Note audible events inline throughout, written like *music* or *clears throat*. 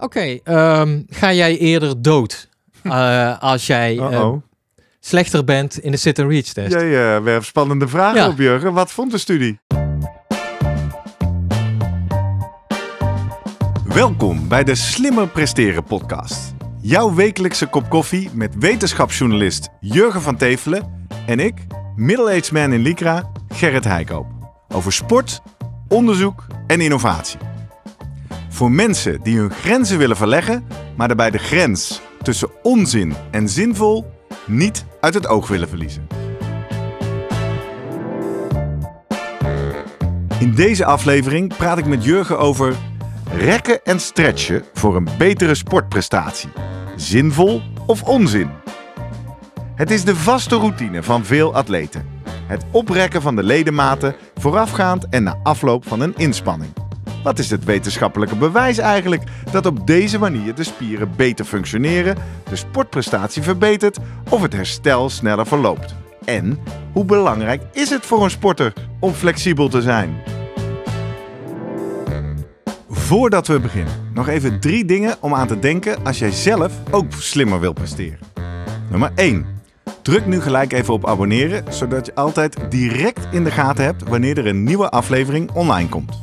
Oké, ehm, ga jij eerder dood eh, *laughs* als jij ehm, slechter bent in de sit-and-reach test? Jij eh, werft spannende vragen op, Jurgen. Wat vond de studie? Welkom bij de Slimmer Presteren podcast. Jouw wekelijkse kop koffie met wetenschapsjournalist Jurgen van Tevelen en ik, middle-aged man in Lycra, Gerrit Heikoop. Over sport, onderzoek en innovatie. Voor mensen die hun grenzen willen verleggen, maar daarbij de grens tussen onzin en zinvol niet uit het oog willen verliezen. In deze aflevering praat ik met Jurgen over rekken en stretchen voor een betere sportprestatie. Zinvol of onzin? Het is de vaste routine van veel atleten. Het oprekken van de ledematen voorafgaand en na afloop van een inspanning. Wat is het wetenschappelijke bewijs eigenlijk dat op deze manier de spieren beter functioneren, de sportprestatie verbetert of het herstel sneller verloopt? En hoe belangrijk is het voor een sporter om flexibel te zijn? Voordat we beginnen, nog even drie dingen om aan te denken als jij zelf ook slimmer wil presteren. Nummer 1. Druk nu gelijk even op abonneren, zodat je altijd direct in de gaten hebt wanneer er een nieuwe aflevering online komt.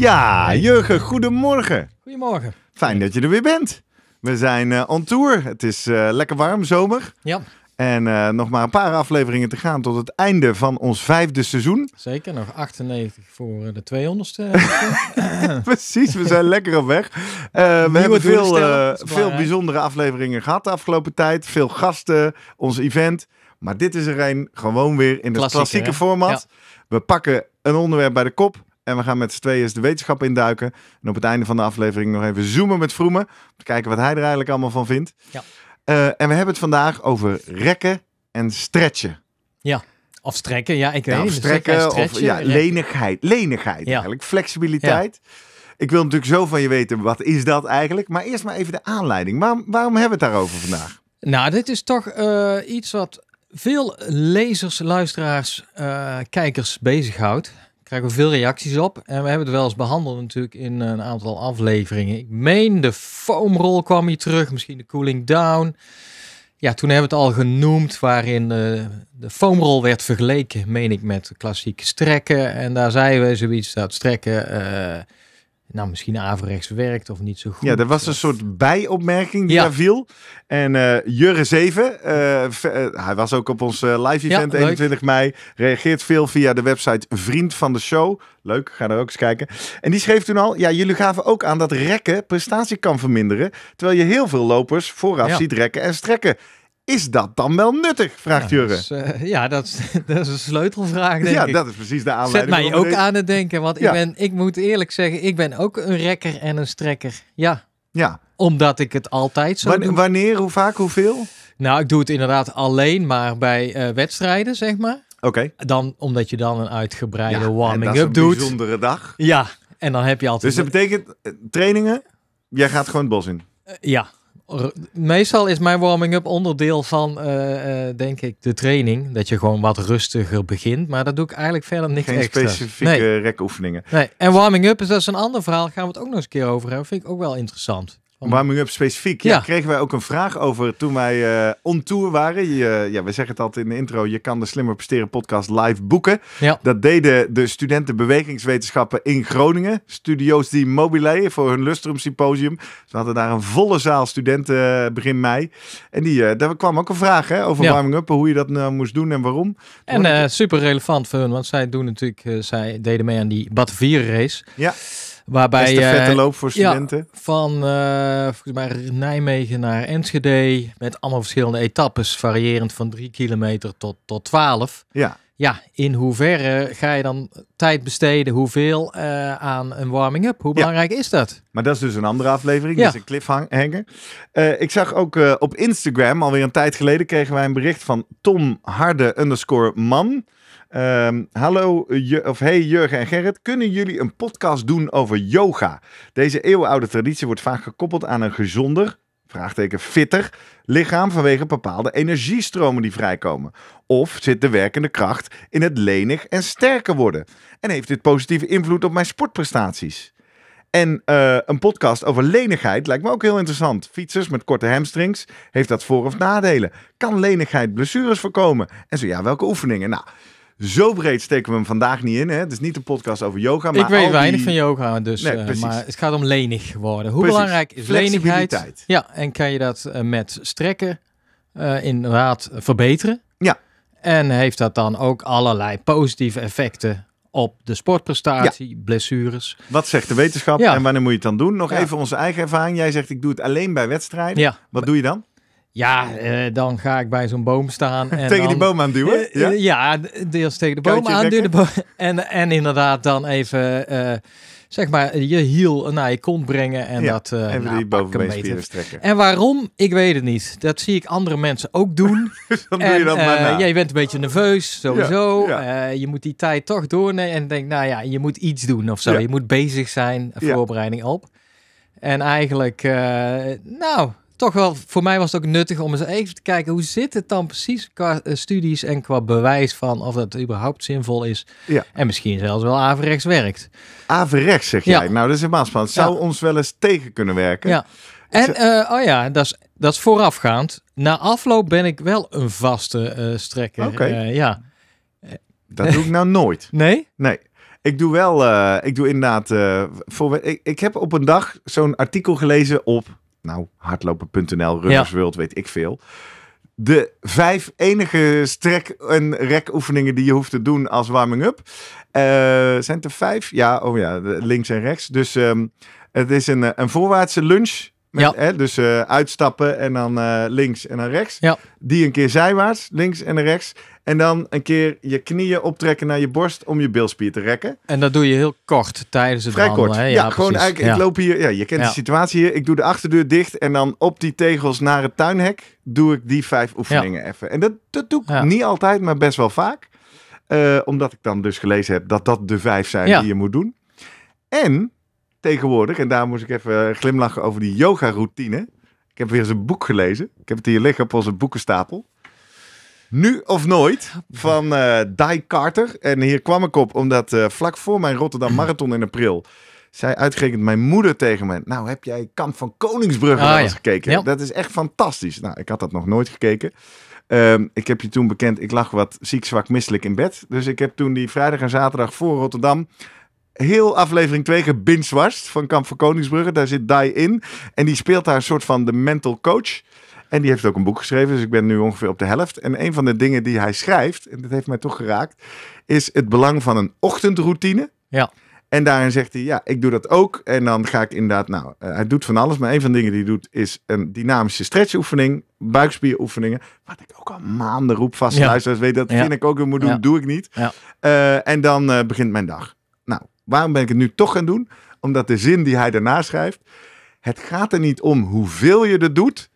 Ja, Jurgen, goedemorgen. Goedemorgen. Fijn dat je er weer bent. We zijn uh, on tour. Het is eh, lekker warm, zomer. Ja. En eh, nog maar een paar afleveringen te gaan tot het einde van ons vijfde seizoen. Zeker, nog 98 voor de 200ste. *laughs* *laughs* Precies, we zijn lekker op weg. we hebben veel, veel bijzondere afleveringen gehad de afgelopen tijd. Veel gasten, ons event. Maar dit is er een gewoon weer in het klassieke, format. We pakken een onderwerp bij de kop. En we gaan met z'n tweeën eens de wetenschap induiken. En op het einde van de aflevering nog even zoomen met Vroemen. Om te kijken wat hij er eigenlijk allemaal van vindt. Ja. Eh, en we hebben het vandaag over rekken en stretchen. Ja. Of strekken, ja, ik weet ja, of strekken, of ja, lenigheid. Lenigheid ja. eigenlijk, flexibiliteit. Ik wil natuurlijk zo van je weten, wat is dat eigenlijk? Maar eerst maar even de aanleiding. Waarom, waarom hebben we het daarover vandaag? Nou, dit is toch eh, iets wat veel lezers, luisteraars, uh, kijkers bezighoudt krijgen we veel reacties op. En we hebben het wel eens behandeld natuurlijk in eh, een aantal afleveringen. Ik meen de foamrol kwam hier terug, misschien de cooling down. Ja, toen hebben we het al genoemd waarin eh, de, foamrol werd vergeleken, meen ik, met klassieke strekken. En daar zeiden we zoiets dat strekken... Eh, nou, misschien averechts werkt of niet zo goed. Ja, er was een soort bijopmerking die daar viel. En eh, Jurre 7, eh, eh, hij was ook op ons live event ja, 21 mei, reageert veel via de website Vriend van de Show. Leuk, ga daar ook eens kijken. En die schreef toen al, ja, jullie gaven ook aan dat rekken prestatie kan verminderen, terwijl je heel veel lopers vooraf ziet rekken en strekken. Is dat dan wel nuttig? Vraagt ja, Jurre. Eh, ja, dat is, *laughs* dat is een sleutelvraag. Denk ja, dat is precies de aanleiding. Zet mij ook aan het denken, want ik, ben, ik moet eerlijk zeggen, ik ben ook een rekker en een strekker. Ja. ja. Omdat ik het altijd zo. Wanneer, wanneer hoe vaak, hoeveel? Nou, ik doe het inderdaad alleen maar bij eh, wedstrijden, zeg maar. Oké. Dan omdat je dan een uitgebreide warming-up doet. Een bijzondere dag. Ja, en dan heb je altijd. Dus dat betekent eh, trainingen. Jij gaat gewoon het bos in. ja meestal is mijn warming-up onderdeel van, eh, eh, denk ik, de training. Dat je gewoon wat rustiger begint. Maar dat doe ik eigenlijk verder niks Geen specifieke nee. rekoefeningen. Nee. En warming-up dus is dat een ander verhaal. Gaan we het ook nog eens een keer over hebben. Vind ik ook wel interessant. Warming-up specifiek. Ja. kregen wij ook een vraag over toen wij uh, on tour waren. Je, eh, ja, we zeggen het altijd in de intro. Je kan de Slimmer Presteren podcast live boeken. Ja. Dat deden de studenten bewegingswetenschappen in Groningen. Studio's die mobile voor hun Lustrum Symposium. Ze hadden daar een volle zaal studenten eh, begin mei. En die, daar kwam ook een vraag hè, over warming-up. Hoe je dat nou moest doen en waarom. en super relevant voor hun. Want zij doen natuurlijk, zij deden mee aan die Bad 4 race. Ja. Waarbij, de eh, vette loop voor studenten. Ja, van eh, volgens mij Nijmegen naar Enschede. Met allemaal verschillende etappes. Variërend van 3 kilometer tot, tot 12. Ja. Ja, in hoeverre ga je dan tijd besteden, hoeveel eh, aan een warming-up? Hoe belangrijk is dat? Maar dat is dus een andere aflevering, ja. dat is een cliffhanger. ik zag ook op Instagram, alweer een tijd geleden, kregen wij een bericht van Tom Harde underscore man. Ehm, hallo, je, of hey Jurgen en Gerrit, kunnen jullie een podcast doen over yoga? Deze eeuwenoude traditie wordt vaak gekoppeld aan een gezonder, vraagteken fitter, lichaam vanwege bepaalde energiestromen die vrijkomen? Of zit de werkende kracht in het lenig en sterker worden? En heeft dit positieve invloed op mijn sportprestaties? En eh, een podcast over lenigheid lijkt me ook heel interessant. Fietsers met korte hamstrings, heeft dat voor- of nadelen? Kan lenigheid blessures voorkomen? En zo ja, welke oefeningen? Nou, zo breed steken we hem vandaag niet in. Hè? Het is niet een podcast over yoga. Maar ik weet weinig van yoga, dus nee, eh, maar het gaat om lenig worden. Hoe belangrijk is lenigheid? Ja, en kan je dat eh, met strekken uh, eh, inderdaad verbeteren? Ja. En heeft dat dan ook allerlei positieve effecten op de sportprestatie, blessures? Wat zegt de wetenschap en wanneer moet je het dan doen? Nog even onze eigen ervaring. Jij zegt ik doe het alleen bij wedstrijden. Wat doe je dan? Ja, eh, dan ga ik bij zo'n boom staan. En tegen die boom aan eh, Ja, eh, ja deels tegen de boom aanduwen. en, en inderdaad dan even, zeg maar, je hiel naar je kont brengen. En ja, dat uh, even nou, strekken. En waarom? Ik weet het niet. Dat zie ik andere mensen ook doen. *laughs* dan doe je dat uh, maar na. je bent een beetje nerveus, sowieso. je moet die tijd toch doornemen. En denk, nou ja, je moet iets doen of zo. Je moet bezig zijn, voorbereiding op. En eigenlijk, nou, toch wel, voor mij was het ook nuttig om eens even te kijken hoe zit het dan precies qua eh, studies en qua bewijs van of dat überhaupt zinvol is. Ja. En misschien zelfs wel averechts werkt. Averechts zeg jij? Nou, dat is helemaal spannend. Zou ons wel eens tegen kunnen werken. Ja. En, eh, oh ja, dat is, dat is voorafgaand. Na afloop ben ik wel een vaste uh, strekker. Oké. ja. Dat doe ik nou nooit. *laughs* Nee? Nee. Ik doe wel, ik doe inderdaad, voor, ik, ik heb op een dag zo'n artikel gelezen op nou, hardlopen.nl, Runnersworld, weet ik veel. De vijf enige strek- en rekoefeningen die je hoeft te doen als warming-up. Eh, zijn er vijf? Ja, oh ja, links en rechts. Dus ehm, het is een, eh, een voorwaartse lunge ja. dus eh, uitstappen en dan eh, links en dan rechts. Die een keer zijwaarts, links en rechts. En dan een keer je knieën optrekken naar je borst om je bilspier te rekken. En dat doe je heel kort tijdens het Vrij kort. Hè? Ja, ja gewoon eigenlijk, ik loop hier, ja, je kent de situatie hier. Ik doe de achterdeur dicht en dan op die tegels naar het tuinhek doe ik die vijf oefeningen even. En dat, dat doe ik niet altijd, maar best wel vaak. Eh, omdat ik dan dus gelezen heb dat dat de vijf zijn die je moet doen. En tegenwoordig, en daar moest ik even eh, glimlachen over die yoga-routine. Ik heb weer zijn boek gelezen. Ik heb het hier liggen op onze boekenstapel. Nu of Nooit van uh, Carter. En hier kwam ik op omdat eh, vlak voor mijn Rotterdam Marathon in april... zei uitgerekend mijn moeder tegen me... Nou, heb jij Kamp van Koningsbrugge ah, eens gekeken? Dat is echt fantastisch. Nou, ik had dat nog nooit gekeken. Ehm, ik heb je toen bekend, ik lag wat ziek, zwak, misselijk in bed. Dus ik heb toen die vrijdag en zaterdag voor Rotterdam heel aflevering 2 gebinge van Kamp van Koningsbrugge. Daar zit Dai in. En die speelt daar een soort van de mental coach. En die heeft ook een boek geschreven, dus ik ben nu ongeveer op de helft. En een van de dingen die hij schrijft, en dat heeft mij toch geraakt, is het belang van een ochtendroutine. Ja. En daarin zegt hij, ja, ik doe dat ook. En dan ga ik inderdaad, nou, eh, hij doet van alles. Maar een van de dingen die hij doet is een dynamische stretchoefening, buikspieroefeningen. Wat ik ook al maanden roep vast ja. weet dat vind ik ook, moet doen, doe ik niet. Eh, en dan eh, begint mijn dag. Waarom ben ik het nu toch gaan doen? Omdat de zin die hij daarna schrijft. Het gaat er niet om hoeveel je het doet,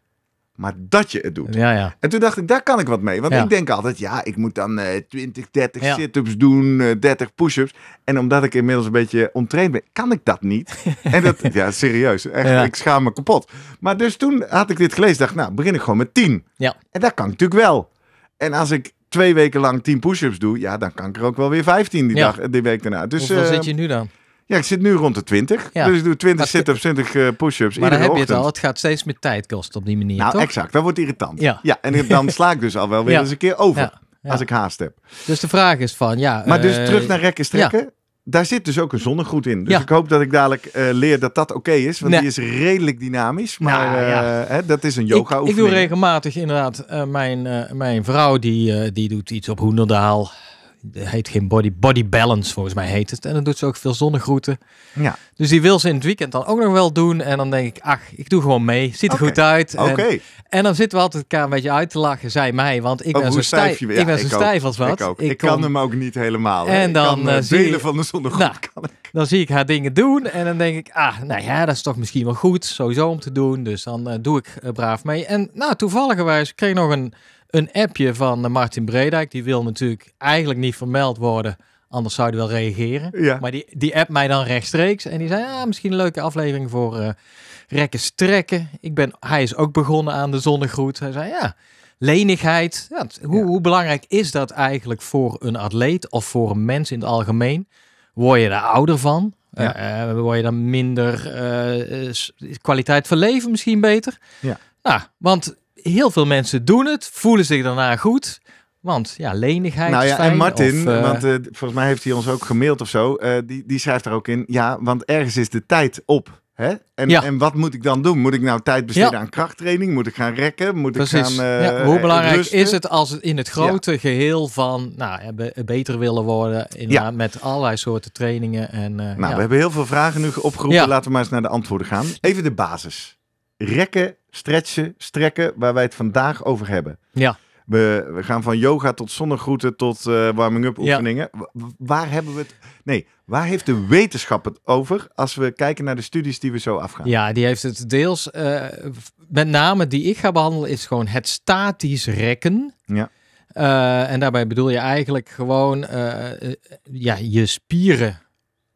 maar dat je het doet. Ja, ja. En toen dacht ik, daar kan ik wat mee. Want ik denk altijd, ja, ik moet dan uh, 20, 30 sit-ups doen, 30 eh, push-ups. En omdat ik inmiddels een beetje ontraind ben, kan ik dat niet. *laughs* en dat, ja, serieus. Echt, ik schaam me kapot. Maar dus toen had ik dit gelezen, dacht nou, begin ik gewoon met 10. Ja. En dat kan ik natuurlijk wel. En als ik twee weken lang 10 push-ups doe, ja, dan kan ik er ook wel weer 15 die, dag, die week daarna. Dus, Hoeveel eh, zit je nu dan? Ja, ik zit nu rond de 20. Dus ik doe 20 sit-ups, 20 uh, eh, push-ups. Maar dan heb je het al. Het gaat steeds meer tijd kosten op die manier. Nou, exact. Dat wordt irritant. Ja. ja. En dan sla ik dus al wel weer *laughs* eens een keer over. Als ik haast heb. Dus de vraag is van ja. Maar dus eh, terug naar rekken strekken daar zit dus ook een zonnegroet in. Dus ik hoop dat ik dadelijk eh, leer dat dat oké is. Want die is redelijk dynamisch. Maar nou eh, hè, dat is een yoga oefening. Ik, ik doe regelmatig inderdaad. Eh, mijn, mijn vrouw die, die doet iets op Hoenderdaal. Heet geen body, body balance volgens mij heet het. En dan doet ze ook veel zonnegroeten. Ja. Dus die wil ze in het weekend dan ook nog wel doen. En dan denk ik, ach, ik doe gewoon mee. Ziet er goed uit. Oké. En dan zitten we altijd elkaar een beetje uit te lachen, zij mij. Want ik was ben zo stijf, ik ben zo stijf als wat. Ik, kan, hem ook niet helemaal. En dan kan, eh, eh, van de zonnegroep nou, kan ik. Dan zie ik haar dingen doen en dan denk ik, ah, nou ja, dat is toch misschien wel goed, sowieso om te doen. Dus dan eh, doe ik braaf mee. En nou, toevalligerwijs kreeg ik nog een, een appje van Martin Bredijk. Die wil natuurlijk eigenlijk niet vermeld worden anders zou hij wel reageren. Maar die, die app mij dan rechtstreeks. En die zei, ah, misschien een leuke aflevering voor, rekken strekken. Ik ben, hij is ook begonnen aan de zonnegroet. Hij zei ja, lenigheid. Ja, hoe, hoe, belangrijk is dat eigenlijk voor een atleet of voor een mens in het algemeen? Word je daar ouder van? Eh, eh, word je dan minder eh, kwaliteit van leven misschien beter? Ja. Nou, want heel veel mensen doen het, voelen zich daarna goed. Want ja, lenigheid. Nou ja, en Martin, want volgens mij heeft hij ons ook gemaild of zo. die, die schrijft er ook in. Ja, want ergens is de tijd op. Hè? En, en wat moet ik dan doen? Moet ik nou tijd besteden aan krachttraining? Moet ik gaan rekken? Moet ik gaan. Eh, hoe belangrijk is het als het in het grote geheel van nou, beter willen worden? in met allerlei soorten trainingen. En, eh, nou, we hebben heel veel vragen nu opgeroepen. Laten we maar eens naar de antwoorden gaan. Even de basis: rekken, stretchen, strekken, waar wij het vandaag over hebben. Ja. We, gaan van yoga tot zonnegroeten tot uh, warming-up oefeningen. Waar hebben we het Nee, waar heeft de wetenschap het over als we kijken naar de studies die we zo afgaan? Ja, die heeft het deels, uh, met name die ik ga behandelen, is gewoon het statisch rekken. Ja. Eh, en daarbij bedoel je eigenlijk gewoon eh, ja, je spieren,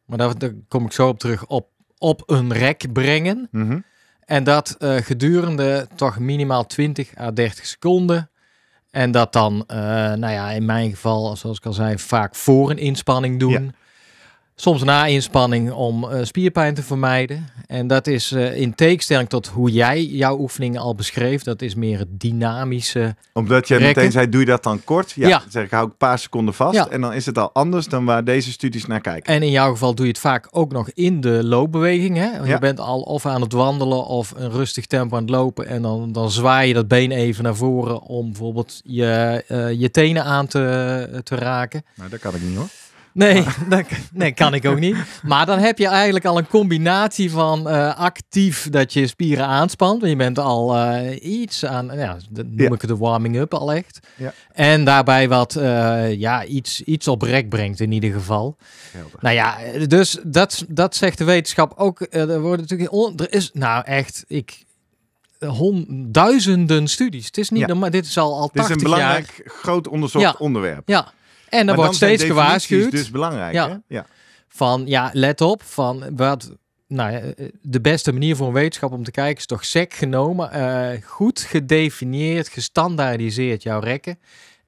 maar daar, kom ik zo op terug, op, op een rek brengen. Mhm. En dat gedurende toch minimaal 20 à 30 seconden. En dat dan, nou ja, in mijn geval, zoals ik al zei, vaak voor een inspanning doen. Ja soms na inspanning om eh, spierpijn te vermijden. En dat is eh, in tegenstelling tot hoe jij jouw oefeningen al beschreef. Dat is meer het dynamische. Omdat jij meteen zei, doe je dat dan kort? Ja, zeg ik, hou ik een paar seconden vast. En dan is het al anders dan waar deze studies naar kijken. En in jouw geval doe je het vaak ook nog in de loopbeweging. Hè? Je bent al of aan het wandelen of een rustig tempo aan het lopen. En dan, dan zwaai je dat been even naar voren om bijvoorbeeld je, eh, je tenen aan te, te raken. Nou, dat kan ik niet hoor. Nee, *laughs* dat, nee, kan ik ook niet. Maar dan heb je eigenlijk al een combinatie van eh, actief dat je spieren aanspant. Want je bent al eh, iets aan, nou dat noem ja. ik de warming-up al echt. Ja. En daarbij wat, eh, ja, iets, iets op rek brengt in ieder geval. Nou ja, dus dat, dat zegt de wetenschap ook. er worden natuurlijk, er is, nou echt, ik, honderdduizenden studies. Het is niet ja. normaal, dit is al al Het is een belangrijk groot onderzocht ja. onderwerp. Ja. En er wordt steeds gewaarschuwd. dus belangrijk. Ja. Hè? ja. Van ja, let op. Van wat, nou, eh, de beste manier voor een wetenschap om te kijken is toch sec genomen. Eh, goed gedefinieerd, gestandaardiseerd jouw rekken.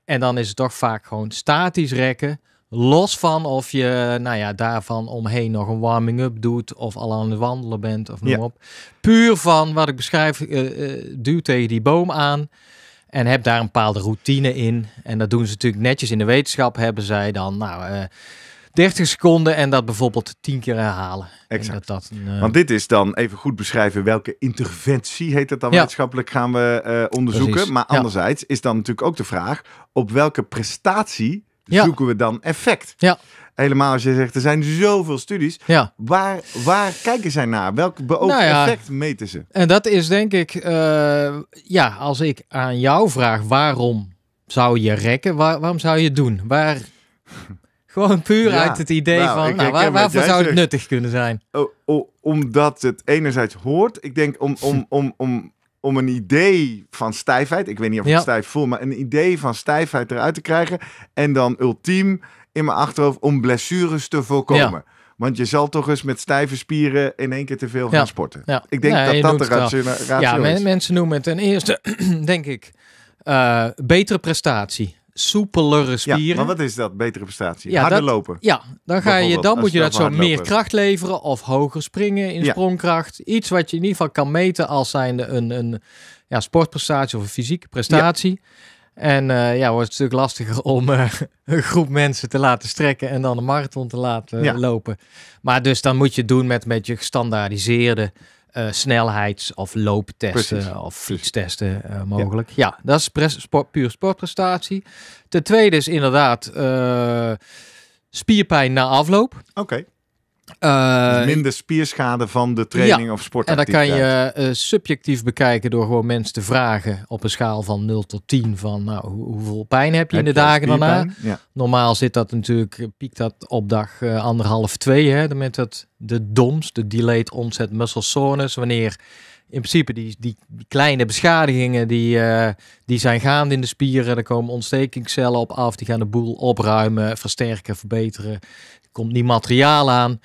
En dan is het toch vaak gewoon statisch rekken. Los van of je nou ja, daarvan omheen nog een warming-up doet of al aan het wandelen bent of noem op. Puur van wat ik beschrijf, uh, duw tegen die boom aan. En heb daar een bepaalde routine in. En dat doen ze natuurlijk netjes in de wetenschap. Hebben zij dan nou, uh, eh, 30 seconden en dat bijvoorbeeld 10 keer herhalen. Exact. Eh, Want dit is dan even goed beschrijven welke interventie heet het dan wetenschappelijk gaan we eh, onderzoeken. Maar anderzijds is dan natuurlijk ook de vraag: op welke prestatie zoeken we dan effect? Ja. Helemaal als je zegt, er zijn zoveel studies. Waar, waar kijken zij naar? Welk beoogd nou effect meten ze? En dat is denk ik, eh, ja, als ik aan jou vraag waarom zou je rekken, waarom zou je doen? Waar, *laughs* gewoon puur uit het idee nou, van, nou, waar, waarvoor zou het nuttig kunnen zijn? Oh, omdat het enerzijds hoort, ik denk om, om, *laughs* om, om om een idee van stijfheid, ik weet niet of ik stijf voel, maar een idee van stijfheid eruit te krijgen. En dan ultiem in mijn achterhoofd om blessures te voorkomen. Want je zal toch eens met stijve spieren in één keer te veel gaan sporten. Ja. Ik denk dat dat de ratio, ja, is. mensen noemen het ten eerste, *clears throat* denk ik, eh, betere prestatie. Soepelere spieren. Ja, maar wat is dat, betere prestatie? harder lopen. Ja, dan, ga je, dan moet je dat zo meer kracht leveren of hoger springen in sprongkracht. Iets wat je in ieder geval kan meten als zijnde een, een ja, sportprestatie of een fysieke prestatie. En eh, ja, wordt het natuurlijk lastiger om eh, een groep mensen te laten strekken en dan een marathon te laten eh, lopen. Maar dus dan moet je het doen met een beetje gestandaardiseerde snelheids- of looptesten of fietstesten mogelijk. Ja. dat is puur sportprestatie. Ten tweede is inderdaad spierpijn na afloop. Oké. Eh, minder spierschade van de training of sportactiviteit. En dat kan je eh, subjectief bekijken door gewoon mensen te vragen op een schaal van 0 tot 10 van nou, hoeveel pijn heb je in de dagen daarna. Normaal zit dat natuurlijk, eh, piekt dat op dag uh, anderhalf, twee. Hè, met dat, de DOMS, de Delayed Onset Muscle Soreness, wanneer in principe die, die, kleine beschadigingen die, uh, die zijn gaande in de spieren. Er komen ontstekingscellen op af, die gaan de boel opruimen, versterken, verbeteren. Er komt nieuw materiaal aan.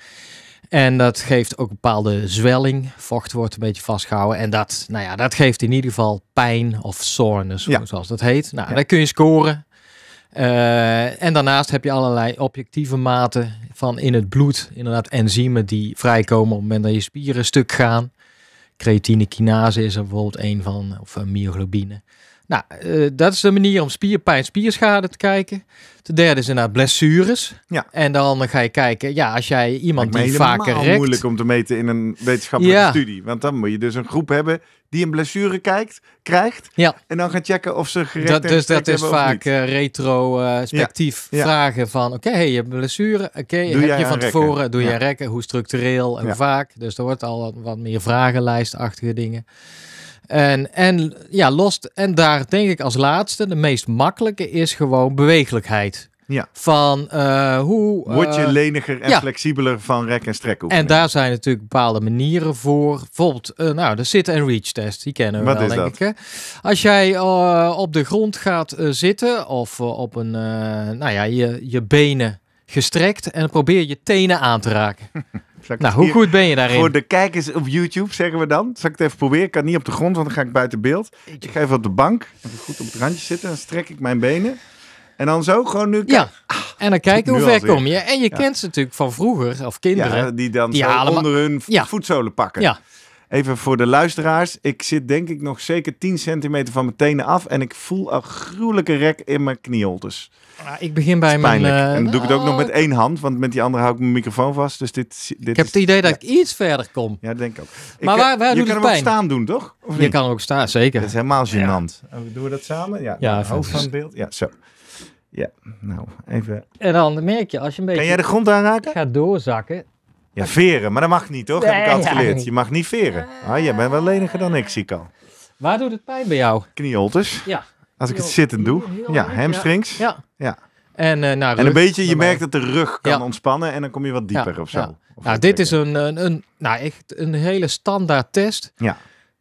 En dat geeft ook een bepaalde zwelling. Vocht wordt een beetje vastgehouden. En dat, nou ja, dat geeft in ieder geval pijn of soreness, zoals dat heet. Nou, ja. daar kun je scoren. Eh, en daarnaast heb je allerlei objectieve maten van in het bloed. Inderdaad, enzymen die vrijkomen op het moment dat je spieren stuk gaan. Creatine kinase is er bijvoorbeeld een van, of eh, myoglobine. Nou, eh, dat is de manier om spierpijn, spierschade te kijken. De derde is naar blessures. Ja. En dan ga je kijken, ja, als jij iemand die vaker rekt... Het is moeilijk om te meten in een wetenschappelijke studie. Want dan moet je dus een groep hebben die een blessure kijkt, krijgt. Ja. En dan gaat checken of ze gerekt dat, Dus dat is vaak eh, retrospectief vragen van... Oké, hey, je hebt blessure. Oké, heb je van tevoren... Doe je rekken? Hoe structureel en vaak? Dus er wordt al wat, wat meer vragenlijstachtige dingen. En, en ja, Lost, en daar denk ik als laatste, de meest makkelijke is gewoon beweeglijkheid. Ja. Van eh, hoe. Eh, Word je leniger en flexibeler van rek en strek En daar zijn natuurlijk bepaalde manieren voor. Bijvoorbeeld, eh, nou, de sit and reach test, die kennen we wel, denk dat? ik. Als jij op de grond gaat zitten of op een, nou ja, je, je benen gestrekt en probeer je tenen aan te raken. *laughs* nou, hoe goed ben je daarin? Voor de kijkers op YouTube zeggen we dan. Zal ik het even proberen? Ik kan niet op de grond, want dan ga ik buiten beeld. Ik ga even op de bank, even goed op het randje zitten. Dan strek ik mijn benen. En dan zo gewoon nu... Ja. Ah, en dan kijken hoe ver kom je. En je kent ze natuurlijk van vroeger, of kinderen. die dan onder hun ja. voetzolen pakken. Ja. Even voor de luisteraars. Ik zit denk ik nog zeker 10 centimeter van mijn tenen af. En ik voel een gruwelijke rek in mijn knieholtes. ik begin bij mijn... en dan doe ik het ook nog eh, met één hand. Want met die andere hou ik mijn microfoon vast. Dus dit... dit ik heb het idee dat ik iets verder kom. Ja, denk ik ook. Maar eh, waar, waar je doet kan het Je ook staan doen, toch? Of je kan ook staan, zeker. Dat is helemaal gênant. Ja. Oh, doen we dat samen? Ja, ja hoofd van beeld. Ja, zo. Ja, nou, even... En dan merk je als je een beetje... Kan jij de grond aanraken? Ga doorzakken ja, veren, maar dat mag niet, toch? Nee, Heb ik altijd geleerd. Je mag niet veren. Ah. ah, jij bent wel leniger dan ik, zie ik al. Waar doet het pijn bij jou? Knieholtes. Ja. Als ik het zitten doe. ja, hamstrings. Ja. ja. En, uh, nou, en een beetje, je merkt dat de rug kan ontspannen en dan kom je wat dieper of zo. nou, dit is een, een, nou, echt een hele standaard test. Ja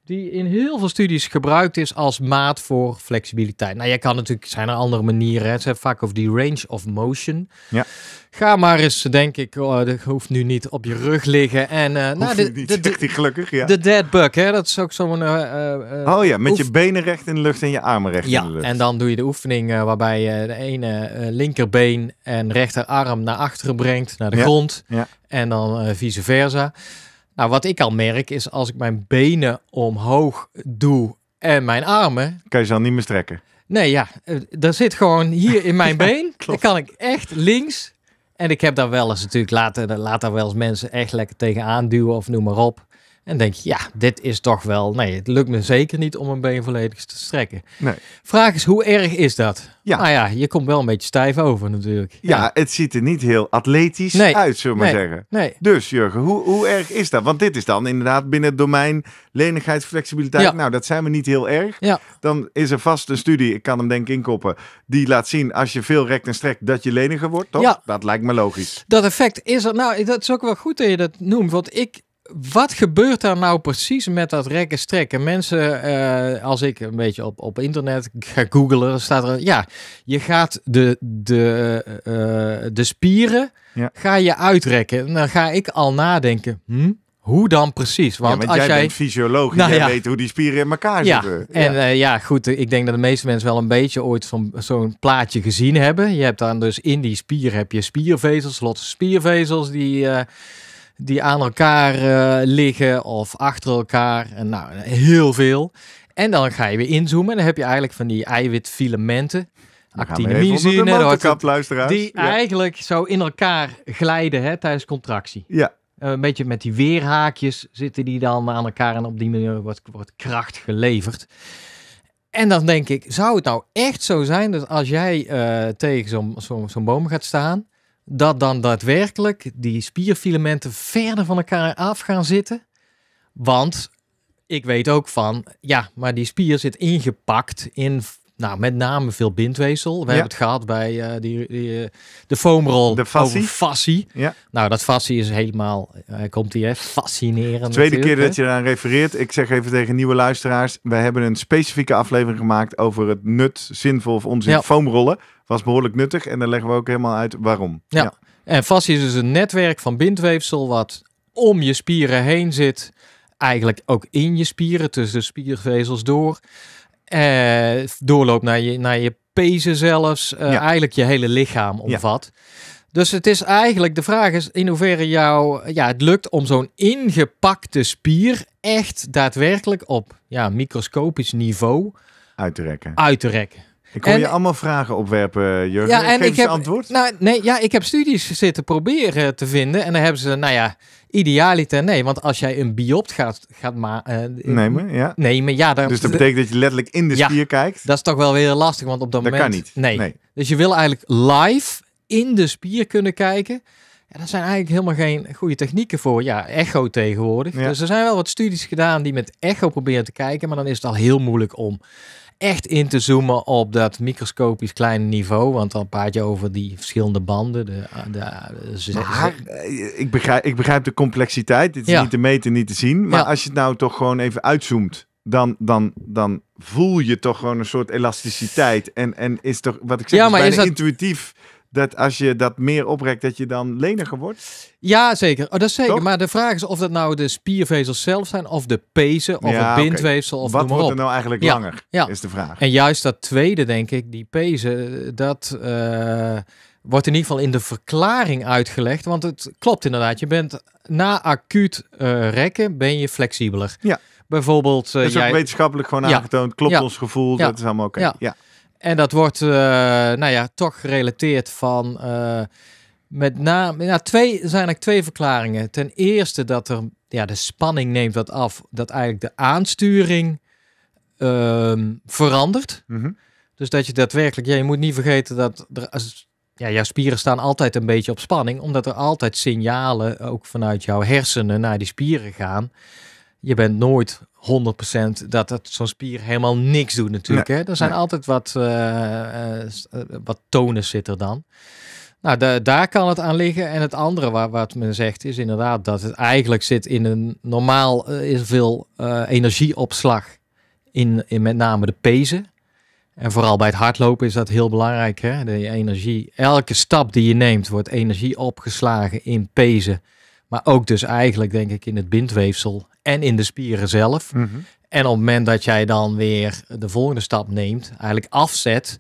die in heel veel studies gebruikt is als maat voor flexibiliteit. Nou, je kan natuurlijk, zijn er andere manieren. Het zijn vaak over die range of motion. Ja. Ga maar eens, denk ik, oh, dat hoeft nu niet op je rug liggen. En uh, nou, de, niet, de, de, *laughs* gelukkig, ja. De dead bug, hè, dat is ook zo'n... Uh, oh ja, met je benen recht in de lucht en je armen recht in de lucht. en dan doe je de oefening waarbij je de ene linkerbeen en rechterarm naar achteren brengt, naar de grond. Ja. En dan vice versa. Nou, wat ik al merk is als ik mijn benen omhoog doe en mijn armen. Kan je ze dan niet meer strekken? Nee, ja. Er eh, zit gewoon hier in mijn *laughs* been. dan kan ik echt links. En ik heb daar wel eens natuurlijk, laten, laat daar wel eens mensen echt lekker tegenaan duwen of noem maar op. En denk je, ja, dit is toch wel. Nee, het lukt me zeker niet om een been volledig te strekken. Nee. Vraag is, hoe erg is dat? Ja. Nou ja, je komt wel een beetje stijf over natuurlijk. Ja, het ziet er niet heel atletisch uit, zullen we maar zeggen. Nee. Dus Jurgen, hoe, hoe erg is dat? Want dit is dan inderdaad binnen het domein lenigheid, flexibiliteit. Nou, dat zijn we niet heel erg. Ja. Dan is er vast een studie, ik kan hem denk ik inkoppen, die laat zien als je veel rekt en strekt dat je leniger wordt, toch? Ja. Dat lijkt me logisch. Dat effect is er. Nou, dat is ook wel goed dat je dat noemt. Want ik wat gebeurt daar nou precies met dat rekken strekken? Mensen, eh, als ik een beetje op, op internet ga googelen, staat er, ja, je gaat de, de, eh, de spieren ga je uitrekken. En dan ga ik al nadenken, hm, hoe dan precies? Want, als jij, bent fysioloog nou jij weet hoe die spieren in elkaar zitten. Ja. En eh, ja, goed, ik denk dat de meeste mensen wel een beetje ooit zo'n plaatje gezien hebben. Je hebt dan dus in die spier heb je spiervezels, losse spiervezels die die aan elkaar eh, liggen of achter elkaar. nou, heel veel. En dan ga je weer inzoomen. En dan heb je eigenlijk van die eiwitfilamenten. Actinomycine. Die eigenlijk zo in elkaar glijden hè, tijdens contractie. Ja. Eh, een beetje met die weerhaakjes zitten die dan aan elkaar. En op die manier wordt, wordt kracht geleverd. En dan denk ik, zou het nou echt zo zijn dat als jij eh, tegen zo'n boom gaat staan, dat dan daadwerkelijk die spierfilamenten verder van elkaar af gaan zitten. Want ik weet ook van, ja, maar die spier zit ingepakt in nou, met name veel bindweefsel. We hebben het gehad bij eh, die, eh, de foamrol de fassie. Ja. Nou, dat fassie is helemaal, uh, komt hier, fascinerend. tweede keer dat je eraan refereert. Ik zeg even tegen nieuwe luisteraars. We hebben een specifieke aflevering gemaakt over het nut, zinvol of onzin ja. foamrollen was behoorlijk nuttig. En daar leggen we ook helemaal uit waarom. Ja. En vast is dus een netwerk van bindweefsel wat om je spieren heen zit. Eigenlijk ook in je spieren, tussen de spiervezels door. Eh, doorloopt naar je, naar je pezen zelfs. Eh, Eigenlijk je hele lichaam omvat. Dus het is eigenlijk, de vraag is in hoeverre jou, ja, het lukt om zo'n ingepakte spier echt daadwerkelijk op ja, microscopisch niveau uit te rekken. Uit te rekken. Ik kon je allemaal vragen opwerpen, Jurgen. Ja, en ik heb, antwoord. Nou, nee, ja, ik heb studies zitten proberen te vinden. En dan hebben ze, nou ja, idealiter nee. Want als jij een biopt gaat, gaat ma eh, nemen, ja. ja. dus dat betekent dat je letterlijk in de spier kijkt? dat is toch wel weer lastig, want op dat, moment... Dat kan niet. Nee. Dus je wil eigenlijk live in de spier kunnen kijken. Ja, daar zijn eigenlijk helemaal geen goede technieken voor. Ja, echo tegenwoordig. Dus er zijn wel wat studies gedaan die met echo proberen te kijken. Maar dan is het al heel moeilijk om echt in te zoomen op dat microscopisch kleine niveau. Want dan praat je over die verschillende banden. De, eh, de, de eh, eh, ik, begrijp, ik begrijp de complexiteit. Dit is ja. niet te meten, niet te zien. Maar als je het nou toch gewoon even uitzoomt dan, dan, dan voel je toch gewoon een soort elasticiteit. En, en is toch, wat ik zeg, ja, maar is bijna intuïtief dat als je dat meer oprekt, dat je dan leniger wordt? Ja, zeker. Oh, dat is zeker. Maar de vraag is of dat nou de spiervezels zelf zijn, of de pezen, of ja, het bindweefsel, okay. of Wat wordt er nou eigenlijk langer, ja. is de vraag. En juist dat tweede, denk ik, die pezen, dat... Eh, wordt in ieder geval in de verklaring uitgelegd. Want het klopt inderdaad. Je bent na acuut eh, rekken ben je flexibeler. Ja. Bijvoorbeeld. Uh, dat is wetenschappelijk gewoon aangetoond. Klopt ons gevoel. Ja. Dat is allemaal oké. Ja. En dat wordt, eh, nou ja, toch gerelateerd van. Eh, met name, ja, twee, zijn eigenlijk twee verklaringen. Ten eerste dat er, ja, de spanning neemt wat af, dat eigenlijk de aansturing ehm, verandert. Mhm. Dus dat je daadwerkelijk, ja, je moet niet vergeten dat er, ja, jouw spieren staan altijd een beetje op spanning, omdat er altijd signalen ook vanuit jouw hersenen naar die spieren gaan je bent nooit 100% dat, dat zo'n spier helemaal niks doet natuurlijk. hè? Er zijn altijd wat, eh, eh, eh, wat tonen zit er dan. Nou, de, daar kan het aan liggen. En het andere wat men zegt is inderdaad dat het eigenlijk zit in een normaal is veel energieopslag in, in met name de pezen. En vooral bij het hardlopen is dat heel belangrijk. Hè? De energie, elke stap die je neemt wordt energie opgeslagen in pezen. Maar ook dus eigenlijk denk ik in het bindweefsel en in de spieren zelf. Mhm. En op het moment dat jij dan weer de volgende stap neemt, eigenlijk afzet,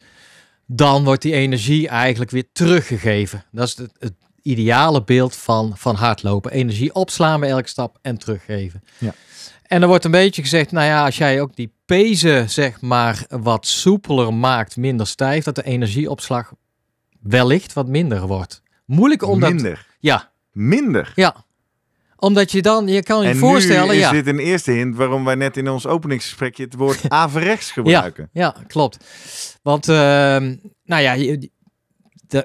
dan wordt die energie eigenlijk weer teruggegeven. Dat is het, het ideale beeld van, van hardlopen. Energie opslaan bij elke stap en teruggeven. Ja. En er wordt een beetje gezegd, nou ja, als jij ook die pezen zeg maar wat soepeler maakt, minder stijf, dat de energieopslag wellicht wat minder wordt. Moeilijk omdat... Minder? Ja. Minder? Ja omdat je dan, je kan je en voorstellen. Nu is ja. dit een eerste hint waarom wij net in ons openingsgesprekje het woord *laughs* averechts gebruiken. Ja, ja klopt. Want, ehm, nou ja,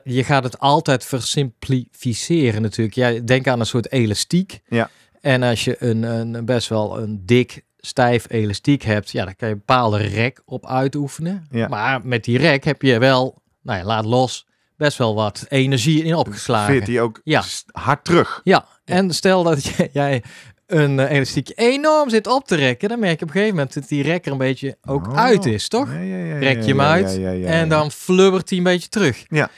je, gaat het altijd versimplificeren natuurlijk. Ja, denk aan een soort elastiek. Ja. En als je een, een best wel een dik stijf elastiek hebt, ja, dan kan je een bepaalde rek op uitoefenen. Ja. Maar met die rek heb je wel, nou ja, laat los, best wel wat energie in opgeslagen. die ook ja. hard terug? Ja, en stel dat *laughs* jij een eh, elastiek enorm zit op te rekken, dan merk je op een gegeven moment dat die rekker een beetje ook oh. uit is, toch? Ja, Rek je hem uit en dan flubbert hij een beetje terug. Ja.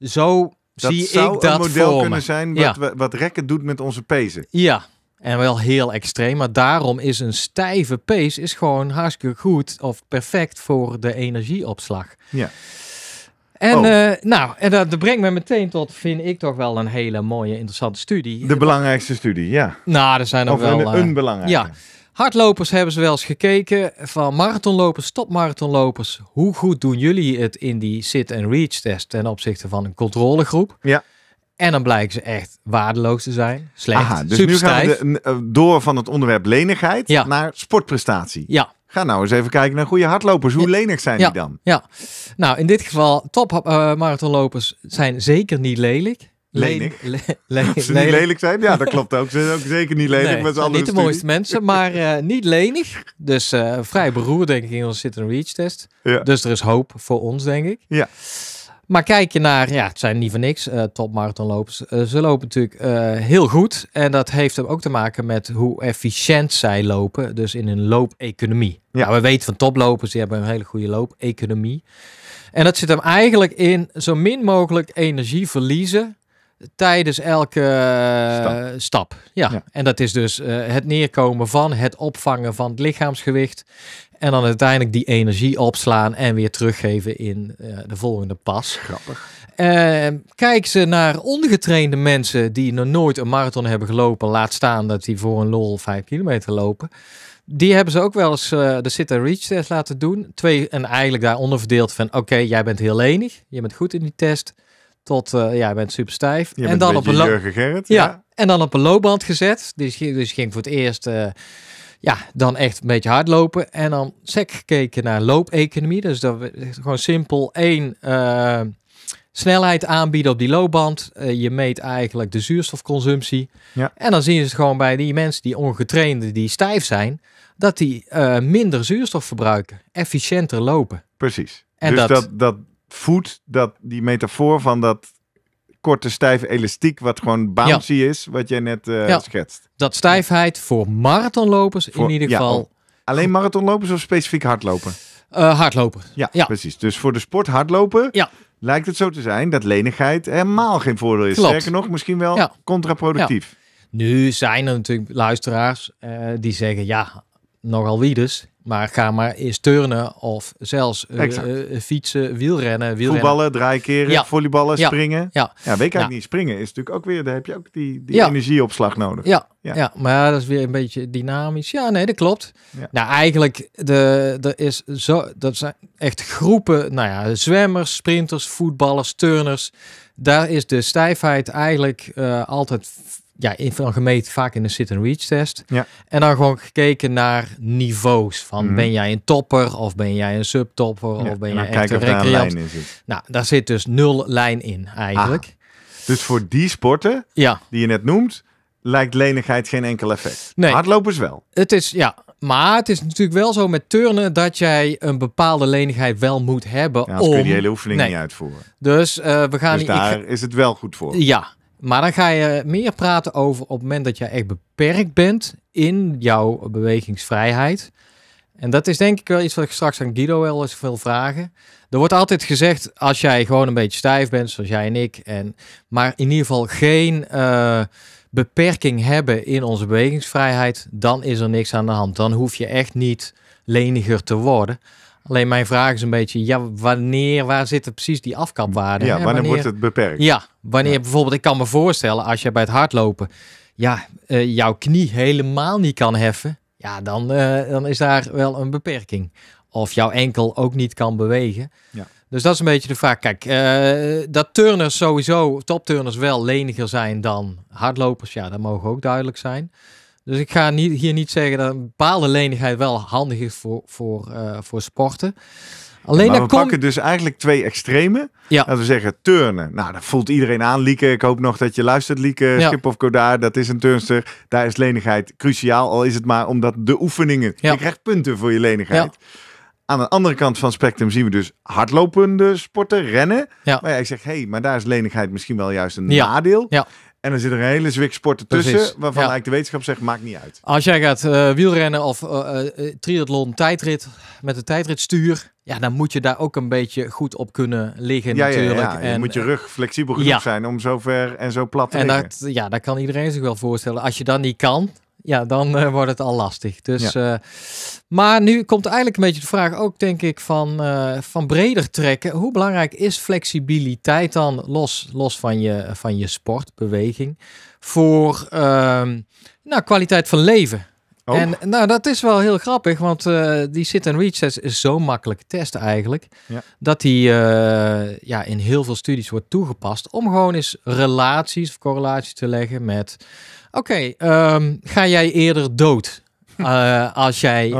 Zo dat zie ik dat een model kunnen zijn wat, wat rekken doet met onze pezen. Ja, en wel heel extreem. Maar daarom is een stijve pees is gewoon hartstikke goed of perfect voor de energieopslag. Ja. En, oh. eh, nou, en dat, brengt me meteen tot, vind ik toch wel een hele mooie, interessante studie. De belangrijkste studie, ja. Nou, er zijn er of wel... Een, eh, belangrijke. Ja. Hardlopers hebben ze wel eens gekeken van marathonlopers tot marathonlopers. Hoe goed doen jullie het in die sit and reach test ten opzichte van een controlegroep? Ja. En dan blijken ze echt waardeloos te zijn. Slecht. Aha, dus nu gaan we de, eh, door van het onderwerp lenigheid naar sportprestatie. Ja. Ga nou eens even kijken naar goede hardlopers. Hoe lenig zijn die dan? Ja, nou in dit geval top uh, marathonlopers zijn zeker niet lelijk. Lenig. Le *laughs* ze niet lelijk zijn? Ja, dat klopt ook. Ze zijn ook zeker niet lelijk. Nee, met zijn niet de mooiste mensen, maar eh, niet lenig. Dus eh, vrij beroerd, denk ik, in onze sit-and-reach test. Dus er is hoop voor ons, denk ik. Ja. Maar kijk je naar, ja, het zijn niet voor niks, uh, topmarathonlopers. Uh, ze lopen natuurlijk eh, heel goed. En dat heeft hem ook te maken met hoe efficiënt zij lopen. Dus in hun loopeconomie. Ja. Nou, we weten van toplopers, die hebben een hele goede loopeconomie. En dat zit hem eigenlijk in zo min mogelijk energie verliezen tijdens elke stap. Ja. en dat is dus het neerkomen van, het opvangen van het lichaamsgewicht, en dan uiteindelijk die energie opslaan en weer teruggeven in eh, de volgende pas. Grappig. Uh, kijk ze naar ongetrainde mensen die nog nooit een marathon hebben gelopen. Laat staan dat die voor een lol 5 kilometer lopen. Die hebben ze ook wel eens eh, de sit and reach test laten doen. Twee, en eigenlijk daaronder verdeeld van oké, jij bent heel lenig. Je bent goed in die test. Tot uh, ja, je bent super stijf. en dan een op een ja. ja. en dan op een loopband gezet. Dus, dus ging voor het eerst ja, dan echt een beetje hardlopen. En dan sec gekeken naar loopeconomie. Dus dat we gewoon simpel één eh, snelheid aanbieden op die loopband. Eh, je meet eigenlijk de zuurstofconsumptie. Ja. En dan zien ze het gewoon bij die mensen die ongetrainde die stijf zijn, dat die eh, minder zuurstof verbruiken, efficiënter lopen. Precies. En dus dat, dat, dat voedt dat, die metafoor van dat korte, stijve elastiek, wat gewoon bouncy is, wat jij net eh, schetst. Dat stijfheid voor marathonlopers in ieder geval. Alleen marathonlopers of specifiek hardlopen? Eh, hardlopen. Ja, precies. Dus voor de sport hardlopen ja. lijkt het zo te zijn dat lenigheid helemaal geen voordeel is. Sterker nog, misschien wel contraproductief. Nu zijn er natuurlijk luisteraars eh, die zeggen, ja, nogal wie dus. Maar ga maar eens turnen of zelfs eh, eh, eh, fietsen, wielrennen, wielrennen. Voetballen, draaikeren, volleyballen, springen. Ja, ja weet ik nou. niet. Springen is natuurlijk ook weer, daar heb je ook die, die energieopslag nodig. Ja. Ja. maar dat is weer een beetje dynamisch. Ja, nee, dat klopt. Nou, eigenlijk, de, er is zo, dat zijn echt groepen, nou ja, zwemmers, sprinters, voetballers, turners. Daar is de stijfheid eigenlijk altijd ja, van gemeten vaak in de sit-and-reach test. Ja. En dan gewoon gekeken naar niveaus. Van mhm. ben jij een topper of ben jij een subtopper ja. of ben jij echt een recreant. Nou, daar zit dus nul lijn in eigenlijk. Ah. Dus voor die sporten ja. die je net noemt, lijkt lenigheid geen enkel effect. Nee. Hardlopers wel. Het is, ja, maar het is natuurlijk wel zo met turnen dat jij een bepaalde lenigheid wel moet hebben. Ja, om... kun je die hele oefening nee. niet uitvoeren. Dus eh, we gaan... Dus daar is het wel goed voor. Ja, maar dan ga je meer praten over op het moment dat je echt beperkt bent in jouw bewegingsvrijheid. En dat is denk ik wel iets wat ik straks aan Guido wel eens wil vragen. Er wordt altijd gezegd, als jij gewoon een beetje stijf bent, zoals jij en ik, en, maar in ieder geval geen eh, beperking hebben in onze bewegingsvrijheid, dan is er niks aan de hand. Dan hoef je echt niet leniger te worden. Alleen mijn vraag is een beetje, ja, wanneer, waar zitten precies die afkapwaarden? Ja, wanneer, wordt het beperkt? Ja, wanneer bijvoorbeeld, ik kan me voorstellen als je bij het hardlopen, ja, eh, jouw knie helemaal niet kan heffen, ja, dan, eh, dan is daar wel een beperking. Of jouw enkel ook niet kan bewegen. Ja. Dus dat is een beetje de vraag. Kijk, eh, dat turners sowieso, topturners wel leniger zijn dan hardlopers, ja, dat mogen ook duidelijk zijn. Dus ik ga niet, hier niet zeggen dat een bepaalde lenigheid wel handig is voor, voor, eh, voor sporten. Alleen maar we pakken dus eigenlijk twee extremen. Ja. Laten we zeggen, turnen. Nou, dat voelt iedereen aan. Lieke, ik hoop nog dat je luistert. Lieke, ja. Schip of Kodaar, dat is een turnster. Daar is lenigheid cruciaal. Al is het maar omdat de oefeningen... Ja. Je krijgt punten voor je lenigheid. Aan de andere kant van het spectrum zien we dus hardlopende sporten, rennen. Maar ja, ik zeg, hé, hey, maar daar is lenigheid misschien wel juist een nadeel. Ja. En dan zit er een hele zwik sporten tussen, waarvan eigenlijk de wetenschap zegt, maakt niet uit. Als jij gaat eh, wielrennen of uh, triathlon, tijdrit, met een tijdritstuur, ja, dan moet je daar ook een beetje goed op kunnen liggen ja, natuurlijk. En, je moet je rug flexibel genoeg zijn om zo ver en zo plat te en liggen. Dat, ja, dat kan iedereen zich wel voorstellen. Als je dat niet kan, ja, dan eh, wordt het al lastig. Dus, eh, maar nu komt eigenlijk een beetje de vraag ook, denk ik, van, eh, van breder trekken. Hoe belangrijk is flexibiliteit dan, los, los van, je, van je sportbeweging, voor ehm, nou, kwaliteit van leven? En nou, dat is wel heel grappig, want eh, die sit-and-reach test is zo makkelijk test eigenlijk, dat die eh, ja, in heel veel studies wordt toegepast om gewoon eens relaties of correlaties te leggen met, oké, ehm, ga jij eerder dood *laughs* eh, als jij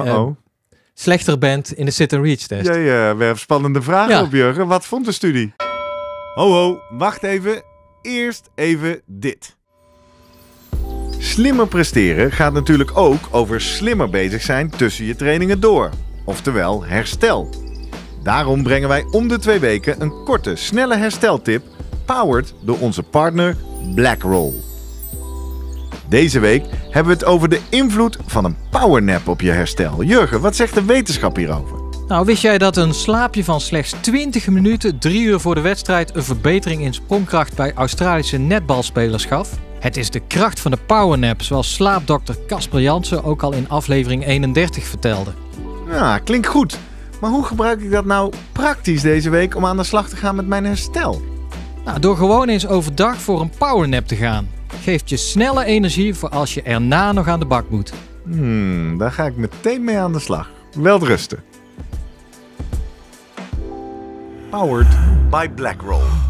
slechter bent in de sit-and-reach test? Ja, ja, hebben spannende vragen op, Jurgen. Wat vond de studie? Ho ho, wacht even. Eerst even dit. Slimmer presteren gaat natuurlijk ook over slimmer bezig zijn tussen je trainingen door, oftewel herstel. Daarom brengen wij om de twee weken een korte, snelle hersteltip, powered door onze partner BlackRoll. Deze week hebben we het over de invloed van een powernap op je herstel. Jurgen, wat zegt de wetenschap hierover? Nou, wist jij dat een slaapje van slechts 20 minuten, drie uur voor de wedstrijd, een verbetering in sprongkracht bij Australische netbalspelers gaf? Het is de kracht van de powernap, zoals slaapdokter Casper Jansen ook al in aflevering 31 vertelde. Ja, klinkt goed. Maar hoe gebruik ik dat nou praktisch deze week om aan de slag te gaan met mijn herstel? Nou, door gewoon eens overdag voor een powernap te gaan. Geeft je snelle energie voor als je erna nog aan de bak moet. Hmm, daar ga ik meteen mee aan de slag. Wel rusten. Powered by BlackRoll.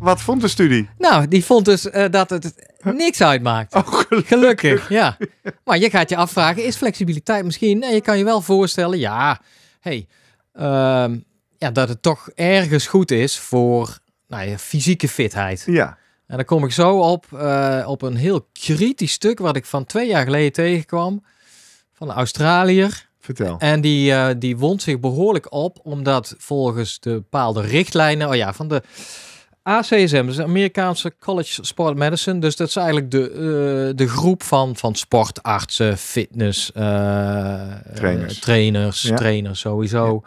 Wat vond de studie? Nou, die vond dus eh, dat het niks uitmaakt. Oh, gelukkig. ja. Maar je gaat je afvragen, is flexibiliteit misschien... En je kan je wel voorstellen, ja, hey, ehm, ja, dat het toch ergens goed is voor nou, je fysieke fitheid. Ja. En dan kom ik zo op, eh, op een heel kritisch stuk wat ik van twee jaar geleden tegenkwam. Van een Australiër. Vertel. En die, eh, die wond zich behoorlijk op, omdat volgens de bepaalde richtlijnen, oh ja, van de ACSM, dus Amerikaanse College Sport Medicine. Dus dat is eigenlijk de, eh, de groep van, van sportartsen, fitness, eh, eh, trainers, trainers, trainers sowieso.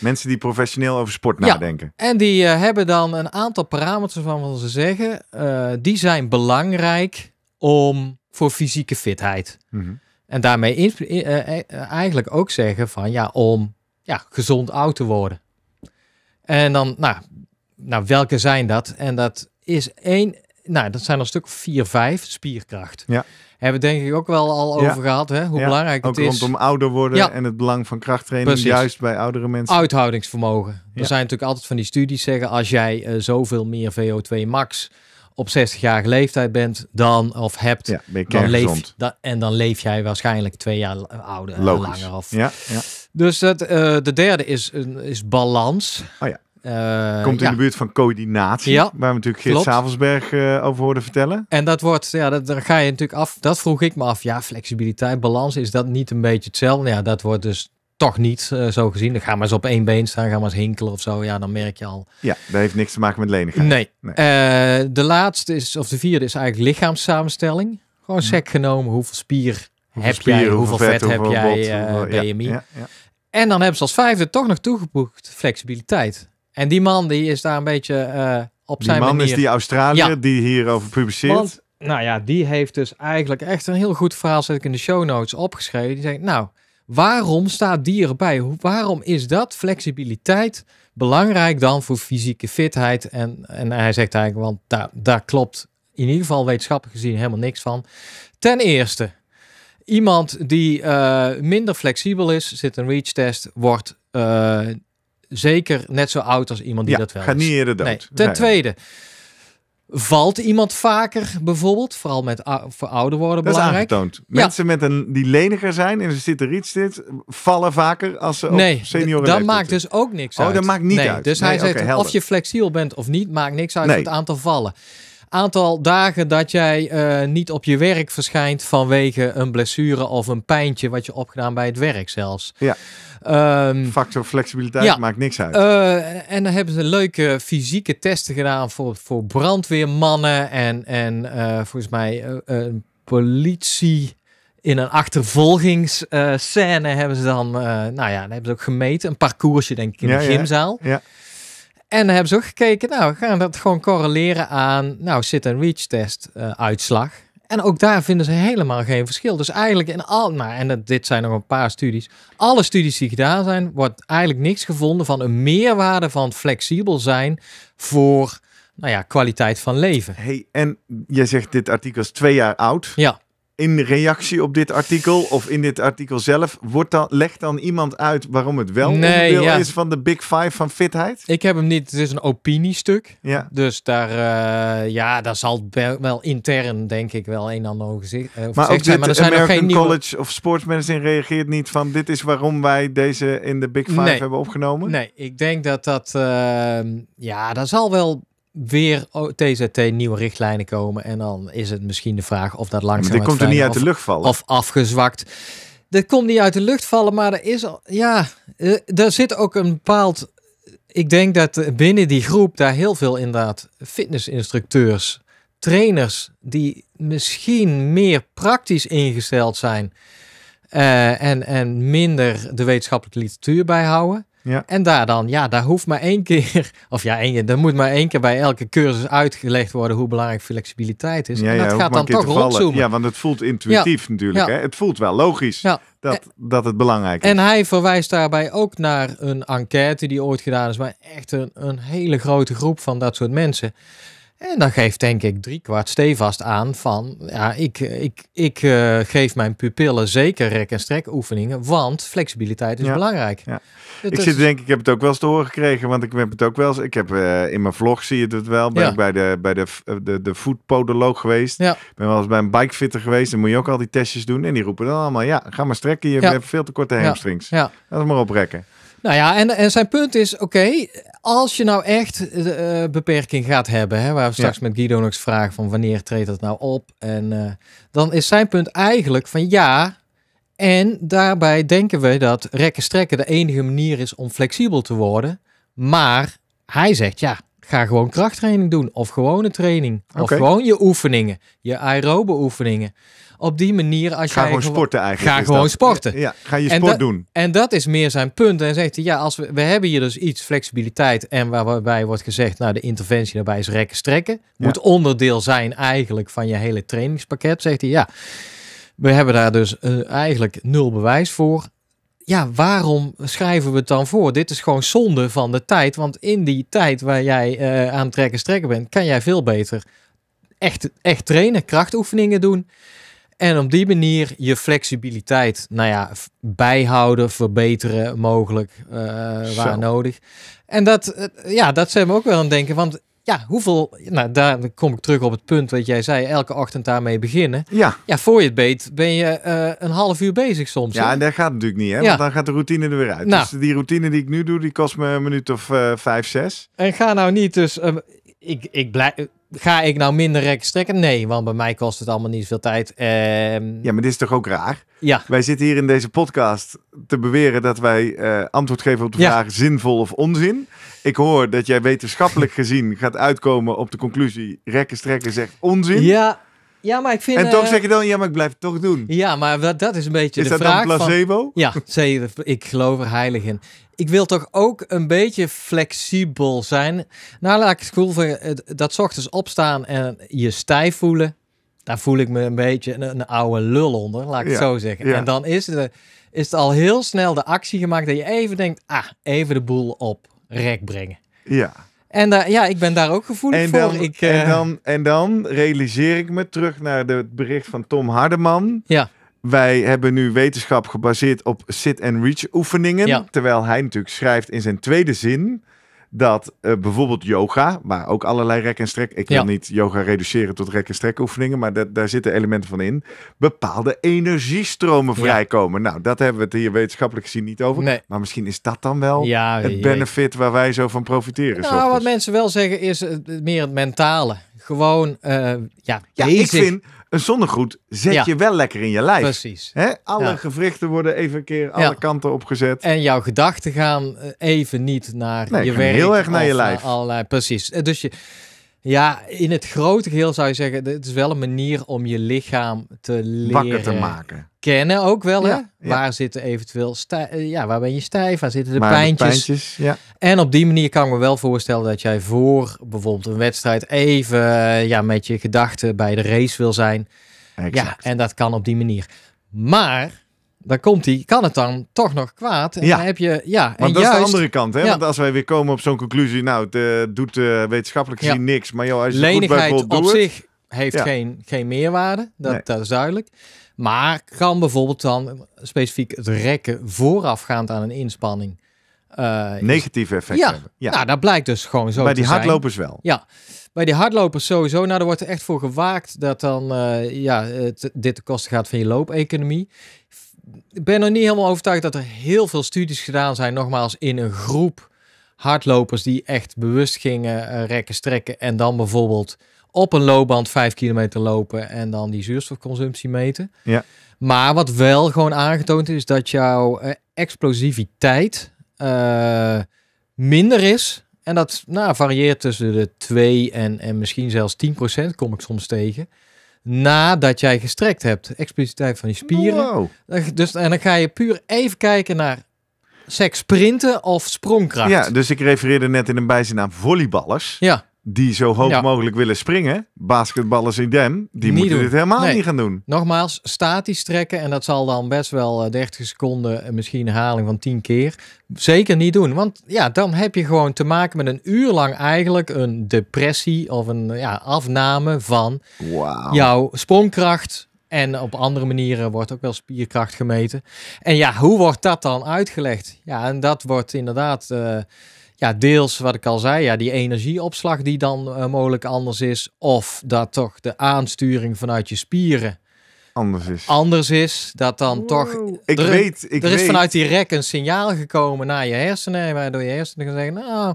Mensen die professioneel over sport nadenken. En die hebben dan een aantal parameters van wat ze zeggen. die zijn belangrijk om, voor fysieke fitheid. Mhm. En daarmee eigenlijk ook zeggen van ja, om ja, gezond oud te worden. En dan, nou, nou, welke zijn dat? En dat is één, nou, dat zijn er een stuk vier, vijf, spierkracht. Ja. Hebben we denk ik ook wel al over gehad, hè? hoe belangrijk het is. Ook rondom ouder worden en het belang van krachttraining, juist bij oudere mensen. Uithoudingsvermogen. Er zijn natuurlijk altijd van die studies zeggen, als jij eh, zoveel meer VO2 max op 60-jarige leeftijd bent, dan of hebt, ja, dan leef, da, en dan leef jij waarschijnlijk twee jaar ouder en langer af. Ja, ja. Dus dat, eh, de derde is, is balans. Oh ja. Eh, Komt in de buurt van coördinatie, waar we natuurlijk Geert Savelsberg eh, over hoorden vertellen. En dat wordt, ja, dat, daar ga je natuurlijk af. Dat vroeg ik me af. Ja, flexibiliteit, balans, is dat niet een beetje hetzelfde? Nou ja, dat wordt dus toch niet eh, zo gezien. Dan gaan maar eens op één been staan, gaan maar eens hinkelen of zo. Ja, dan merk je al. Ja, dat heeft niks te maken met lenigheid. Nee. de laatste is, of de vierde is eigenlijk lichaamssamenstelling. Gewoon mhm. sec genomen, hoeveel spier heb je, jij, hoeveel, vet, heb jij, hoeveel, BMI. Ja, en dan hebben ze als vijfde toch nog toegevoegd flexibiliteit. En die man die is daar een beetje eh, op zijn manier... Die man is die Australiër die hierover publiceert. nou ja, die heeft dus eigenlijk echt een heel goed verhaal, zet ik in de show notes opgeschreven. Die zegt, nou, waarom staat die erbij? Waarom is dat flexibiliteit belangrijk dan voor fysieke fitheid? En, en hij zegt eigenlijk, want daar, daar klopt in ieder geval wetenschappelijk gezien helemaal niks van. Ten eerste, iemand die eh, minder flexibel is, zit een reach test, wordt eh, zeker net zo oud als iemand die dat wel gaat niet eerder dood. Ten tweede, valt iemand vaker bijvoorbeeld, vooral met voor ouder worden dat belangrijk. Is aangetoond. Mensen met een, die leniger zijn en ze zitten dit, vallen vaker als ze nee, op senioren dat maakt dus ook niks uit. Oh, dat maakt niet uit. Dus hij zegt of je flexibel bent of niet, maakt niks uit voor het aantal vallen aantal dagen dat jij eh, niet op je werk verschijnt vanwege een blessure of een pijntje wat je opgedaan bij het werk zelfs. Ja. Um, Factor flexibiliteit maakt niks uit. Eh, en dan hebben ze leuke fysieke testen gedaan voor, voor brandweermannen en, en eh, volgens mij een politie in een achtervolgingsscène hebben ze dan, nou ja, dan hebben ze ook gemeten. Een parcoursje, denk ik, in de gymzaal. ja. En dan hebben ze ook gekeken, nou, we gaan dat gewoon correleren aan, nou, sit-and-reach-test eh, uitslag. En ook daar vinden ze helemaal geen verschil. Dus eigenlijk in al, nou, en dit zijn nog een paar studies. Alle studies die gedaan zijn, wordt eigenlijk niks gevonden van een meerwaarde van flexibel zijn voor, nou ja, kwaliteit van leven. Hey, en je zegt dit artikel is twee jaar oud. Ja in reactie op dit artikel of in dit artikel zelf, wordt dan, legt dan iemand uit waarom het wel nee, onderdeel is van de Big Five van fitheid? Ik heb hem niet. Het is een opiniestuk. Ja. Dus daar, eh, ja, daar zal wel intern denk ik wel een en ander gezicht. maar ook zijn. Maar er geen College of Sportsmedicine reageert niet van dit is waarom wij deze in de Big Five hebben opgenomen? Nee, ik denk dat dat, ehm, ja, daar zal wel weer TZT nieuwe richtlijnen komen. En dan is het misschien de vraag of dat langzaam. Dit komt er niet uit de lucht vallen. Of afgezwakt. Dat komt niet uit de lucht vallen, maar er is al. Ja, eh, er zit ook een bepaald. Ik denk dat binnen die groep daar heel veel inderdaad fitnessinstructeurs, trainers die misschien meer praktisch ingesteld zijn eh, en, en minder de wetenschappelijke literatuur bijhouden. Ja. En daar dan, ja, daar hoeft maar één keer, *laughs* of ja, één, er moet maar één keer bij elke cursus uitgelegd worden hoe belangrijk flexibiliteit is. en dat gaat dan toch rondzoomen. Ja, want het voelt intuïtief natuurlijk. Hè? Het voelt wel logisch dat, dat het belangrijk is. En hij verwijst daarbij ook naar een enquête die ooit gedaan is, maar echt een, een hele grote groep van dat soort mensen. En dan geeft denk ik drie kwart stevast aan van, ja, ik, ik, ik eh, geef mijn pupillen zeker rek- en strek oefeningen, want flexibiliteit is belangrijk. Ja. Ik zit denk ik, heb het ook wel eens te horen gekregen, want ik heb het ook wel eens, ik heb eh, in mijn vlog zie je het wel, ben ik bij de, bij de, eh, de, de voetpodoloog geweest, ben wel eens bij een bikefitter geweest, dan moet je ook al die testjes doen en die roepen dan allemaal, ja, ga maar strekken, je hebt veel te korte hamstrings. Ja. Laat maar oprekken. Nou ja, en, en zijn punt is, oké, als je nou echt eh, beperking gaat hebben, hè, waar we straks met Guido nog eens vragen van wanneer treedt dat nou op, en eh, dan is zijn punt eigenlijk van ja, en daarbij denken we dat rekken strekken de enige manier is om flexibel te worden, maar hij zegt ja, ga gewoon krachttraining doen of gewone training of gewoon je oefeningen, je aerobe oefeningen op die manier als ga jij... gewoon sporten eigenlijk. Ga dus gewoon sporten. Ja, ga je sport en doen. En dat is meer zijn punt. En zegt hij, ja, als we, we hebben hier dus iets flexibiliteit en waarbij wordt gezegd, nou de interventie daarbij is rekken strekken. Moet onderdeel zijn eigenlijk van je hele trainingspakket, zegt hij. Ja, we hebben daar dus eh, eigenlijk nul bewijs voor ja, waarom schrijven we het dan voor? Dit is gewoon zonde van de tijd. Want in die tijd waar jij uh, aan trekken strekken bent, kan jij veel beter echt, echt trainen, krachtoefeningen doen. En op die manier je flexibiliteit, nou ja, bijhouden, verbeteren mogelijk eh, waar nodig. En dat, eh, ja, dat zijn we ook wel aan het denken. Want ja, hoeveel, nou daar kom ik terug op het punt wat jij zei, elke ochtend daarmee beginnen. Ja. Ja, voor je het beet ben je eh, een half uur bezig soms. Ja, en dat gaat natuurlijk niet, hè? Ja. Want dan gaat de routine er weer uit. Nou. Dus die routine die ik nu doe, die kost me een minuut of vijf, zes. En ga nou niet dus, ik, ik blijf, ga ik nou minder rek strekken? Nee, want bij mij kost het allemaal niet zoveel tijd. Ehm, ja, maar dit is toch ook raar? Ja. Wij zitten hier in deze podcast te beweren dat wij eh, antwoord geven op de vraag zinvol of onzin. Ik hoor dat jij wetenschappelijk gezien gaat uitkomen op de conclusie rekken strekken zegt onzin. Ja, ja, maar ik vind... En toch eh, zeg je dan, ja, maar ik blijf het toch doen. Ja, maar dat, is een beetje is de vraag Is dat een placebo? ja, *laughs* zeker, ik geloof er heilig in. Ik wil toch ook een beetje flexibel zijn. Nou, laat ik het cool van eh, dat ochtends opstaan en je stijf voelen. Daar voel ik me een beetje een, een oude lul onder, laat ik het zo zeggen. En dan is, de, is het al heel snel de actie gemaakt dat je even denkt, ah, even de boel op rek brengen. Ja. En ja, ik ben daar ook gevoelig voor. Ik, en, eh, dan, en dan realiseer ik me terug naar het bericht van Tom Hardeman. Ja. Wij hebben nu wetenschap gebaseerd op sit-and-reach oefeningen. Terwijl hij natuurlijk schrijft in zijn tweede zin dat eh, bijvoorbeeld yoga, maar ook allerlei rek en strek. Ik wil niet yoga reduceren tot rek en strek oefeningen, maar dat, daar zitten elementen van in. Bepaalde energiestromen vrijkomen. Nou, dat hebben we het hier wetenschappelijk gezien niet over. Maar misschien is dat dan wel het benefit waar wij zo van profiteren. Nou, wat mensen wel zeggen is eh, meer het mentale gewoon eh, ja, ja ik vind een zonnegroet zet je wel lekker in je lijf. Precies. Hè? Alle gewrichten worden even een keer alle kanten opgezet. En jouw gedachten gaan eh, even niet naar je werk. heel erg naar je lijf. Allerlei, precies. Eh, dus je, ja, in het grote geheel zou je zeggen, het is wel een manier om je lichaam te leren wakker te maken. Kennen ook wel, hè? Waar zitten eventueel ja, waar ben je stijf? Waar zitten de maar pijntjes? ja. En op die manier kan ik me wel voorstellen dat jij voor bijvoorbeeld een wedstrijd even ja, met je gedachten bij de race wil zijn. Ja, en dat kan op die manier. Maar dan komt hij, kan het dan toch nog kwaad? En ja. dan heb je, ja, maar en dat is de andere kant, hè? Want als wij weer komen op zo'n conclusie, nou, het eh, doet uh, wetenschappelijk gezien niks, maar joh, als je goed op zich heeft geen, geen meerwaarde, dat, dat is duidelijk. Maar kan bijvoorbeeld dan specifiek het rekken voorafgaand aan een inspanning uh, negatieve effecten ja. hebben. Ja, nou, dat blijkt dus gewoon zo. Bij die hardlopers wel. Ja, bij die hardlopers sowieso. Nou, er wordt er echt voor gewaakt dat dan ja, het, dit de kosten gaat van je loopeconomie ben nog niet helemaal overtuigd dat er heel veel studies gedaan zijn, nogmaals, in een groep hardlopers die echt bewust gingen eh, rekken, strekken en dan bijvoorbeeld op een loopband 5 kilometer lopen en dan die zuurstofconsumptie meten. Ja. Maar wat wel gewoon aangetoond is, dat jouw eh, explosiviteit eh, minder is. En dat nou, varieert tussen de 2 en, en misschien zelfs 10 procent, kom ik soms tegen nadat jij gestrekt hebt. Expliciteit van je spieren. Dus, en dan ga je puur even kijken naar seks sprinten of sprongkracht. Ja, dus ik refereerde net in een bijzin aan volleyballers. Ja die zo hoog mogelijk willen springen, basketballers in dem, die moeten dit helemaal niet gaan doen. Nogmaals, statisch trekken en dat zal dan best wel 30 eh, seconden, eh, misschien een herhaling van 10 keer, zeker niet doen. Want ja, dan heb je gewoon te maken met een uur lang eigenlijk een depressie of een ja, afname van wow. jouw sprongkracht, en op andere manieren wordt ook wel spierkracht gemeten. En ja, hoe wordt dat dan uitgelegd? Ja, en dat wordt inderdaad eh, ja, deels wat ik al zei, ja, die energieopslag die dan eh, mogelijk anders is. Of dat toch de aansturing vanuit je spieren anders is. Anders is dat dan toch. Ik er, weet, ik er is vanuit die rek een signaal gekomen naar je hersenen, waardoor je hersenen gaan zeggen: Nou,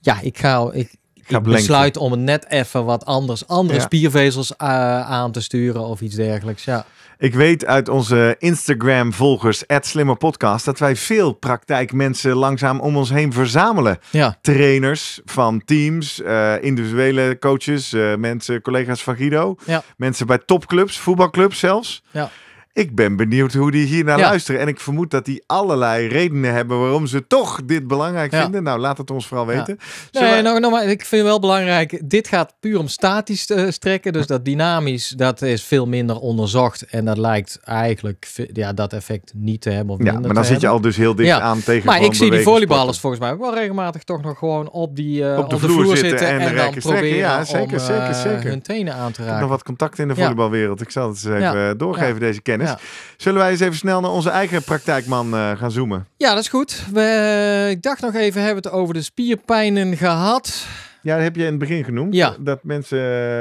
ja, ik ga. Ik, ik, ga besluit om het net even wat anders, andere spiervezels eh, aan te sturen of iets dergelijks. Ja. Ik weet uit onze Instagram-volgers, @slimmerpodcast, dat wij veel praktijkmensen langzaam om ons heen verzamelen. Ja. Trainers van teams, eh, individuele coaches, eh, mensen, collega's van Guido, ja. mensen bij topclubs, voetbalclubs zelfs. Ja. Ik ben benieuwd hoe die hier naar luisteren. En ik vermoed dat die allerlei redenen hebben waarom ze toch dit belangrijk vinden. Nou, laat het ons vooral weten. Nee, nou, nou, maar ik vind wel belangrijk. Dit gaat puur om statisch uh, strekken. Dus dat dynamisch, dat is veel minder onderzocht. En dat lijkt eigenlijk ja, dat effect niet te hebben. Of ja, maar dan, zit je al dus heel dicht aan tegen. Maar ik zie die volleyballers volgens mij ook wel regelmatig toch nog gewoon op, die, eh, op, de, vloer zitten, en, en dan proberen ja, zeker, zeker, eh, zeker. hun tenen aan te raken. nog wat contact in de volleybalwereld. Ik zal het eens even doorgeven, deze kennis. Ja. Zullen wij eens even snel naar onze eigen praktijkman eh, gaan zoomen? Ja, dat is goed. We, eh, ik dacht nog even, hebben we het over de spierpijnen gehad? Ja, dat heb je in het begin genoemd. Ja. Eh, dat mensen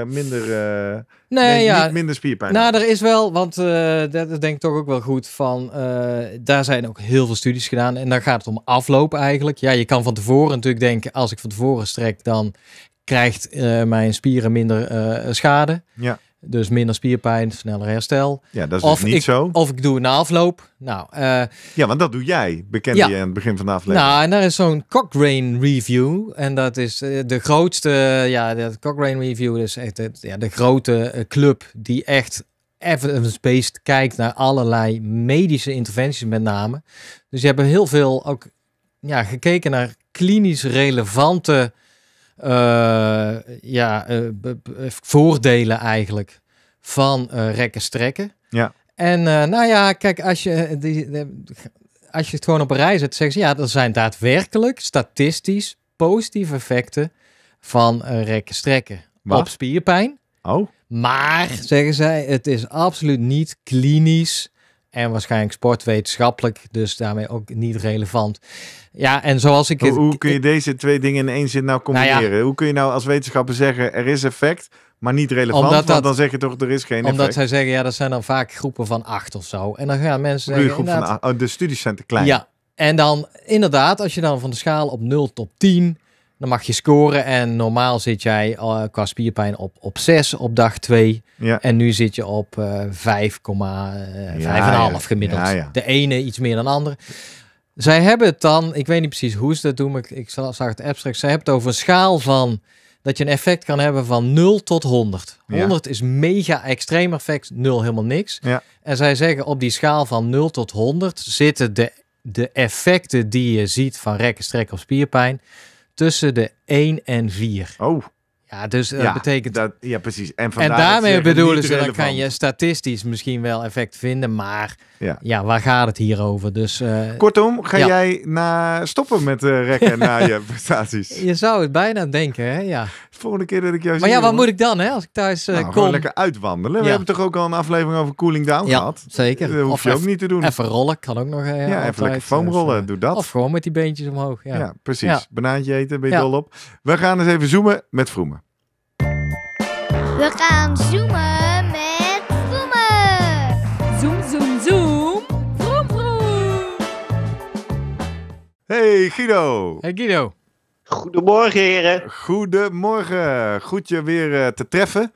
minder, uh, nee, nee, ja. niet minder spierpijn Nou, er is wel, want uh, dat denk ik toch ook wel goed van, daar zijn ook heel veel studies gedaan. En dan gaat het om afloop eigenlijk. Ja, je kan van tevoren natuurlijk denken, als ik van tevoren strek, dan krijgt mijn spieren minder schade. Ja. Dus minder spierpijn, sneller herstel. Ja, dat is dus of niet ik, zo. Of ik doe een afloop. Nou, eh, ja, want dat doe jij, bekende je aan het begin van de aflevering. Nou, en daar is zo'n Cochrane Review. En dat is eh, de grootste, ja, de Cochrane Review is echt ja, de grote eh, club die echt evidence-based kijkt naar allerlei medische interventies met name. Dus je hebben heel veel ook ja, gekeken naar klinisch relevante eh, ja, eh, eh, voordelen eigenlijk van uh, rekken strekken. Ja. En nou ja, kijk, als je, die, als je het gewoon op een rij zet, zeggen ze ja, er zijn daadwerkelijk statistisch positieve effecten van rekken strekken op spierpijn. Oh. Maar zeggen zij, het is absoluut niet klinisch en waarschijnlijk sportwetenschappelijk, dus daarmee ook niet relevant. Ja, en zoals ik. Hoe, het, hoe kun je deze twee dingen in één zin nou, nou combineren? hoe kun je nou als wetenschapper zeggen er is effect, maar niet relevant? Omdat want dan zeg je toch er is geen effect. Omdat zij zeggen, ja, dat zijn dan vaak groepen van acht of zo. En dan gaan mensen. Zeggen, groep van oh, de studies zijn te klein. Ja, en dan inderdaad, als je dan van de schaal op 0 tot 10 dan mag je scoren en normaal zit jij eh, qua spierpijn op, op 6 op dag 2. Ja. En nu zit je op uh, eh, 5,5 eh, gemiddeld. de ene iets meer dan de andere. Zij hebben het dan, ik weet niet precies hoe ze dat doen, maar ik zag het abstract. Zij hebben het over een schaal van dat je een effect kan hebben van 0 tot 100. 100 is mega extreem effect, 0 helemaal niks. En zij zeggen op die schaal van 0 tot 100 zitten de, de effecten die je ziet van rekken, strekken of spierpijn tussen de 1 en 4. Oh. Ja, dus dat betekent... Dat, ja, precies. En, en daarmee bedoelen ze, dan kan je statistisch misschien wel effect vinden, maar ja. ja, waar gaat het hier over? Dus, eh, Kortom, ga jij na stoppen met eh, rekken *laughs* na je prestaties? Je zou het bijna denken, hè? Ja. Volgende keer dat ik jou Maar ja, wat moet ik dan, hè? Als ik thuis uh, nou, kom... Gewoon lekker uitwandelen. We hebben toch ook al een aflevering over cooling down gehad? zeker. Dat hoef of je ook niet te doen. Even rollen, kan ook nog. ja, even lekker foamrollen, doe dat. Of gewoon met die beentjes omhoog, ja. precies. Banaantje eten, ben je op. We gaan eens even zoomen met Vroemen. We gaan zoomen. Hey Guido. Hey Guido. Goedemorgen heren. Goedemorgen. Goed je weer eh, te treffen. Ik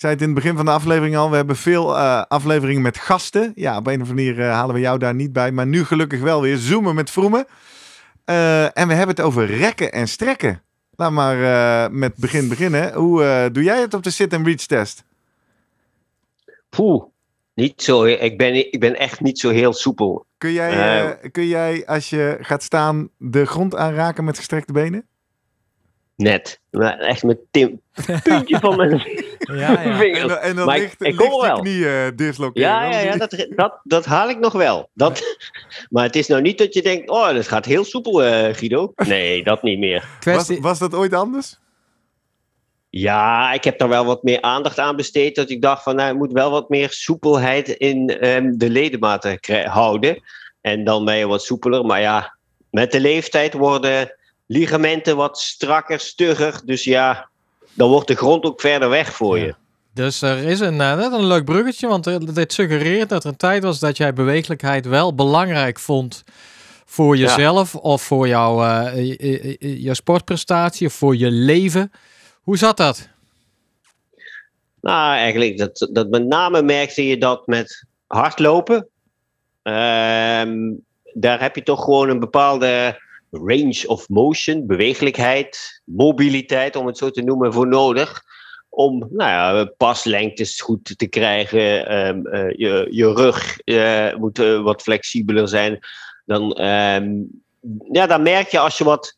zei het in het begin van de aflevering al, we hebben veel eh, afleveringen met gasten. Ja, op een of andere manier eh, halen we jou daar niet bij. Maar nu gelukkig wel weer zoomen met vroemen. en we hebben het over rekken en strekken. Laat maar met begin beginnen. Hoe doe jij het op de sit-and-reach test? Poeh, niet zo, ik, ben, ik ben echt niet zo heel soepel. Kun jij, eh, eh, kun jij als je gaat staan de grond aanraken met gestrekte benen? Net. Maar echt met tim, *laughs* puntje van mijn ja, *laughs* ja. vingers. En, dan maar ligt, ik, ik ligt wel. knie eh, disloceren. Ja, ja, ja dat, dat, dat, haal ik nog wel. Dat, *laughs* maar het is nou niet dat je denkt, oh, dat gaat heel soepel, uh, Guido. Nee, dat niet meer. Was, was dat ooit anders? Ja, ik heb daar wel wat meer aandacht aan besteed. Dat ik dacht van, nou, ik moet wel wat meer soepelheid in ehm, de ledematen houden. En dan ben je wat soepeler. Maar ja, met de leeftijd worden ligamenten wat strakker, stugger. Dus ja, dan wordt de grond ook verder weg voor je. Dus er is een, eh, net een leuk bruggetje, want dit suggereert dat er een tijd was dat jij beweeglijkheid wel belangrijk vond voor jezelf of voor jouw, eh, je sportprestatie of voor je leven. Hoe zat dat? Nou, eigenlijk dat, dat met name merkte je dat met hardlopen. Ehm, daar heb je toch gewoon een bepaalde range of motion, beweeglijkheid, mobiliteit, om het zo te noemen, voor nodig. Om nou ja, paslengtes goed te krijgen. Ehm, eh, je, je rug eh, moet eh, wat flexibeler zijn. Dan, ehm, ja, dan merk je als je wat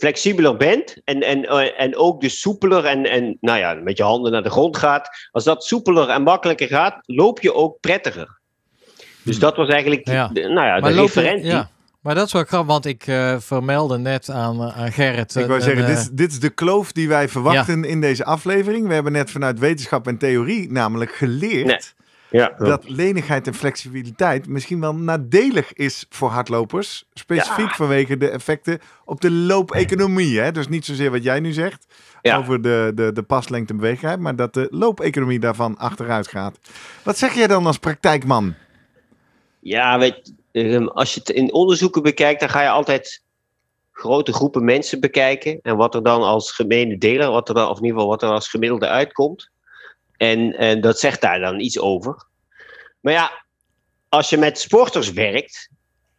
flexibeler bent en, en, eh, en ook dus soepeler en, en nou ja, met je handen naar de grond gaat, als dat soepeler en makkelijker gaat, loop je ook prettiger. Dus dat was eigenlijk de, ja. nou ja, de referentie. Maar dat is wel grappig, want ik uh, vermeldde net aan, eh, aan Gerrit. Ik wou zeggen, dit, is, dit, is, de kloof die wij verwachten in deze aflevering. We hebben net vanuit wetenschap en theorie namelijk geleerd ja, dat lenigheid en flexibiliteit misschien wel nadelig is voor hardlopers. Specifiek vanwege de effecten op de loopeconomie. Hè? Dus niet zozeer wat jij nu zegt over de, de, de paslengte en beweegheid, maar dat de loopeconomie daarvan achteruit gaat. Wat zeg jij dan als praktijkman? Ja, weet, ehm, als je het in onderzoeken bekijkt, dan ga je altijd grote groepen mensen bekijken. En wat er dan als gemene deler, wat er dan, of in ieder geval wat er als gemiddelde uitkomt. En, en eh, dat zegt daar dan iets over. Maar ja, als je met sporters werkt,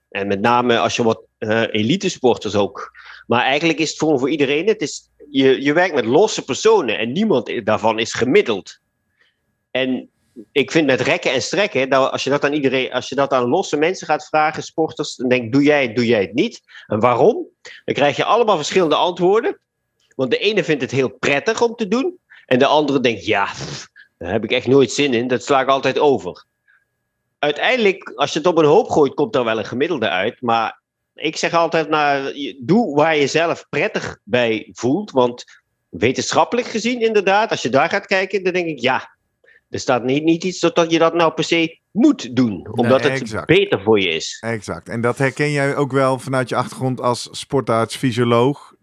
en met name als je wat uh, elite sporters ook. Maar eigenlijk is het voor, voor iedereen. Het is, je, je werkt met losse personen en niemand daarvan is gemiddeld. En ik vind met rekken en strekken, dat nou, als, je dat aan iedereen, als je dat aan losse mensen gaat vragen, sporters, dan denk doe jij het, doe jij het niet? En waarom? Dan krijg je allemaal verschillende antwoorden. Want de ene vindt het heel prettig om te doen. En de andere denkt, ja, daar heb ik echt nooit zin in. Dat sla ik altijd over. Uiteindelijk, als je het op een hoop gooit, komt er wel een gemiddelde uit. Maar ik zeg altijd, nou, doe waar je zelf prettig bij voelt. Want wetenschappelijk gezien, inderdaad, als je daar gaat kijken, dan denk ik, ja, er staat niet, niet iets dat je dat nou per se moet doen, omdat het beter voor je is. Exact. En dat herken jij ook wel vanuit je achtergrond als sportarts, fysioloog.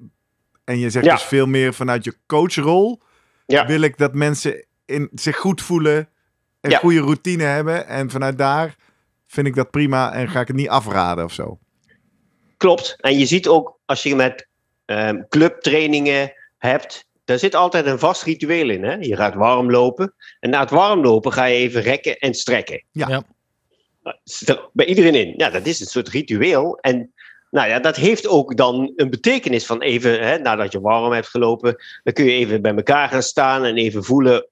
En je zegt dus veel meer vanuit je coachrol. Ja. Wil ik dat mensen in, zich goed voelen, en goede routine hebben. En vanuit daar vind ik dat prima en ga ik het niet afraden of zo. Klopt. En je ziet ook als je met ehm, clubtrainingen hebt, daar zit altijd een vast ritueel in. Hè? Je gaat warm lopen. En na het warm lopen ga je even rekken en strekken. Ja. ja. Zit bij iedereen in. Ja, dat is een soort ritueel. En nou ja, dat heeft ook dan een betekenis van even, hè, nadat je warm hebt gelopen, dan kun je even bij elkaar gaan staan en even voelen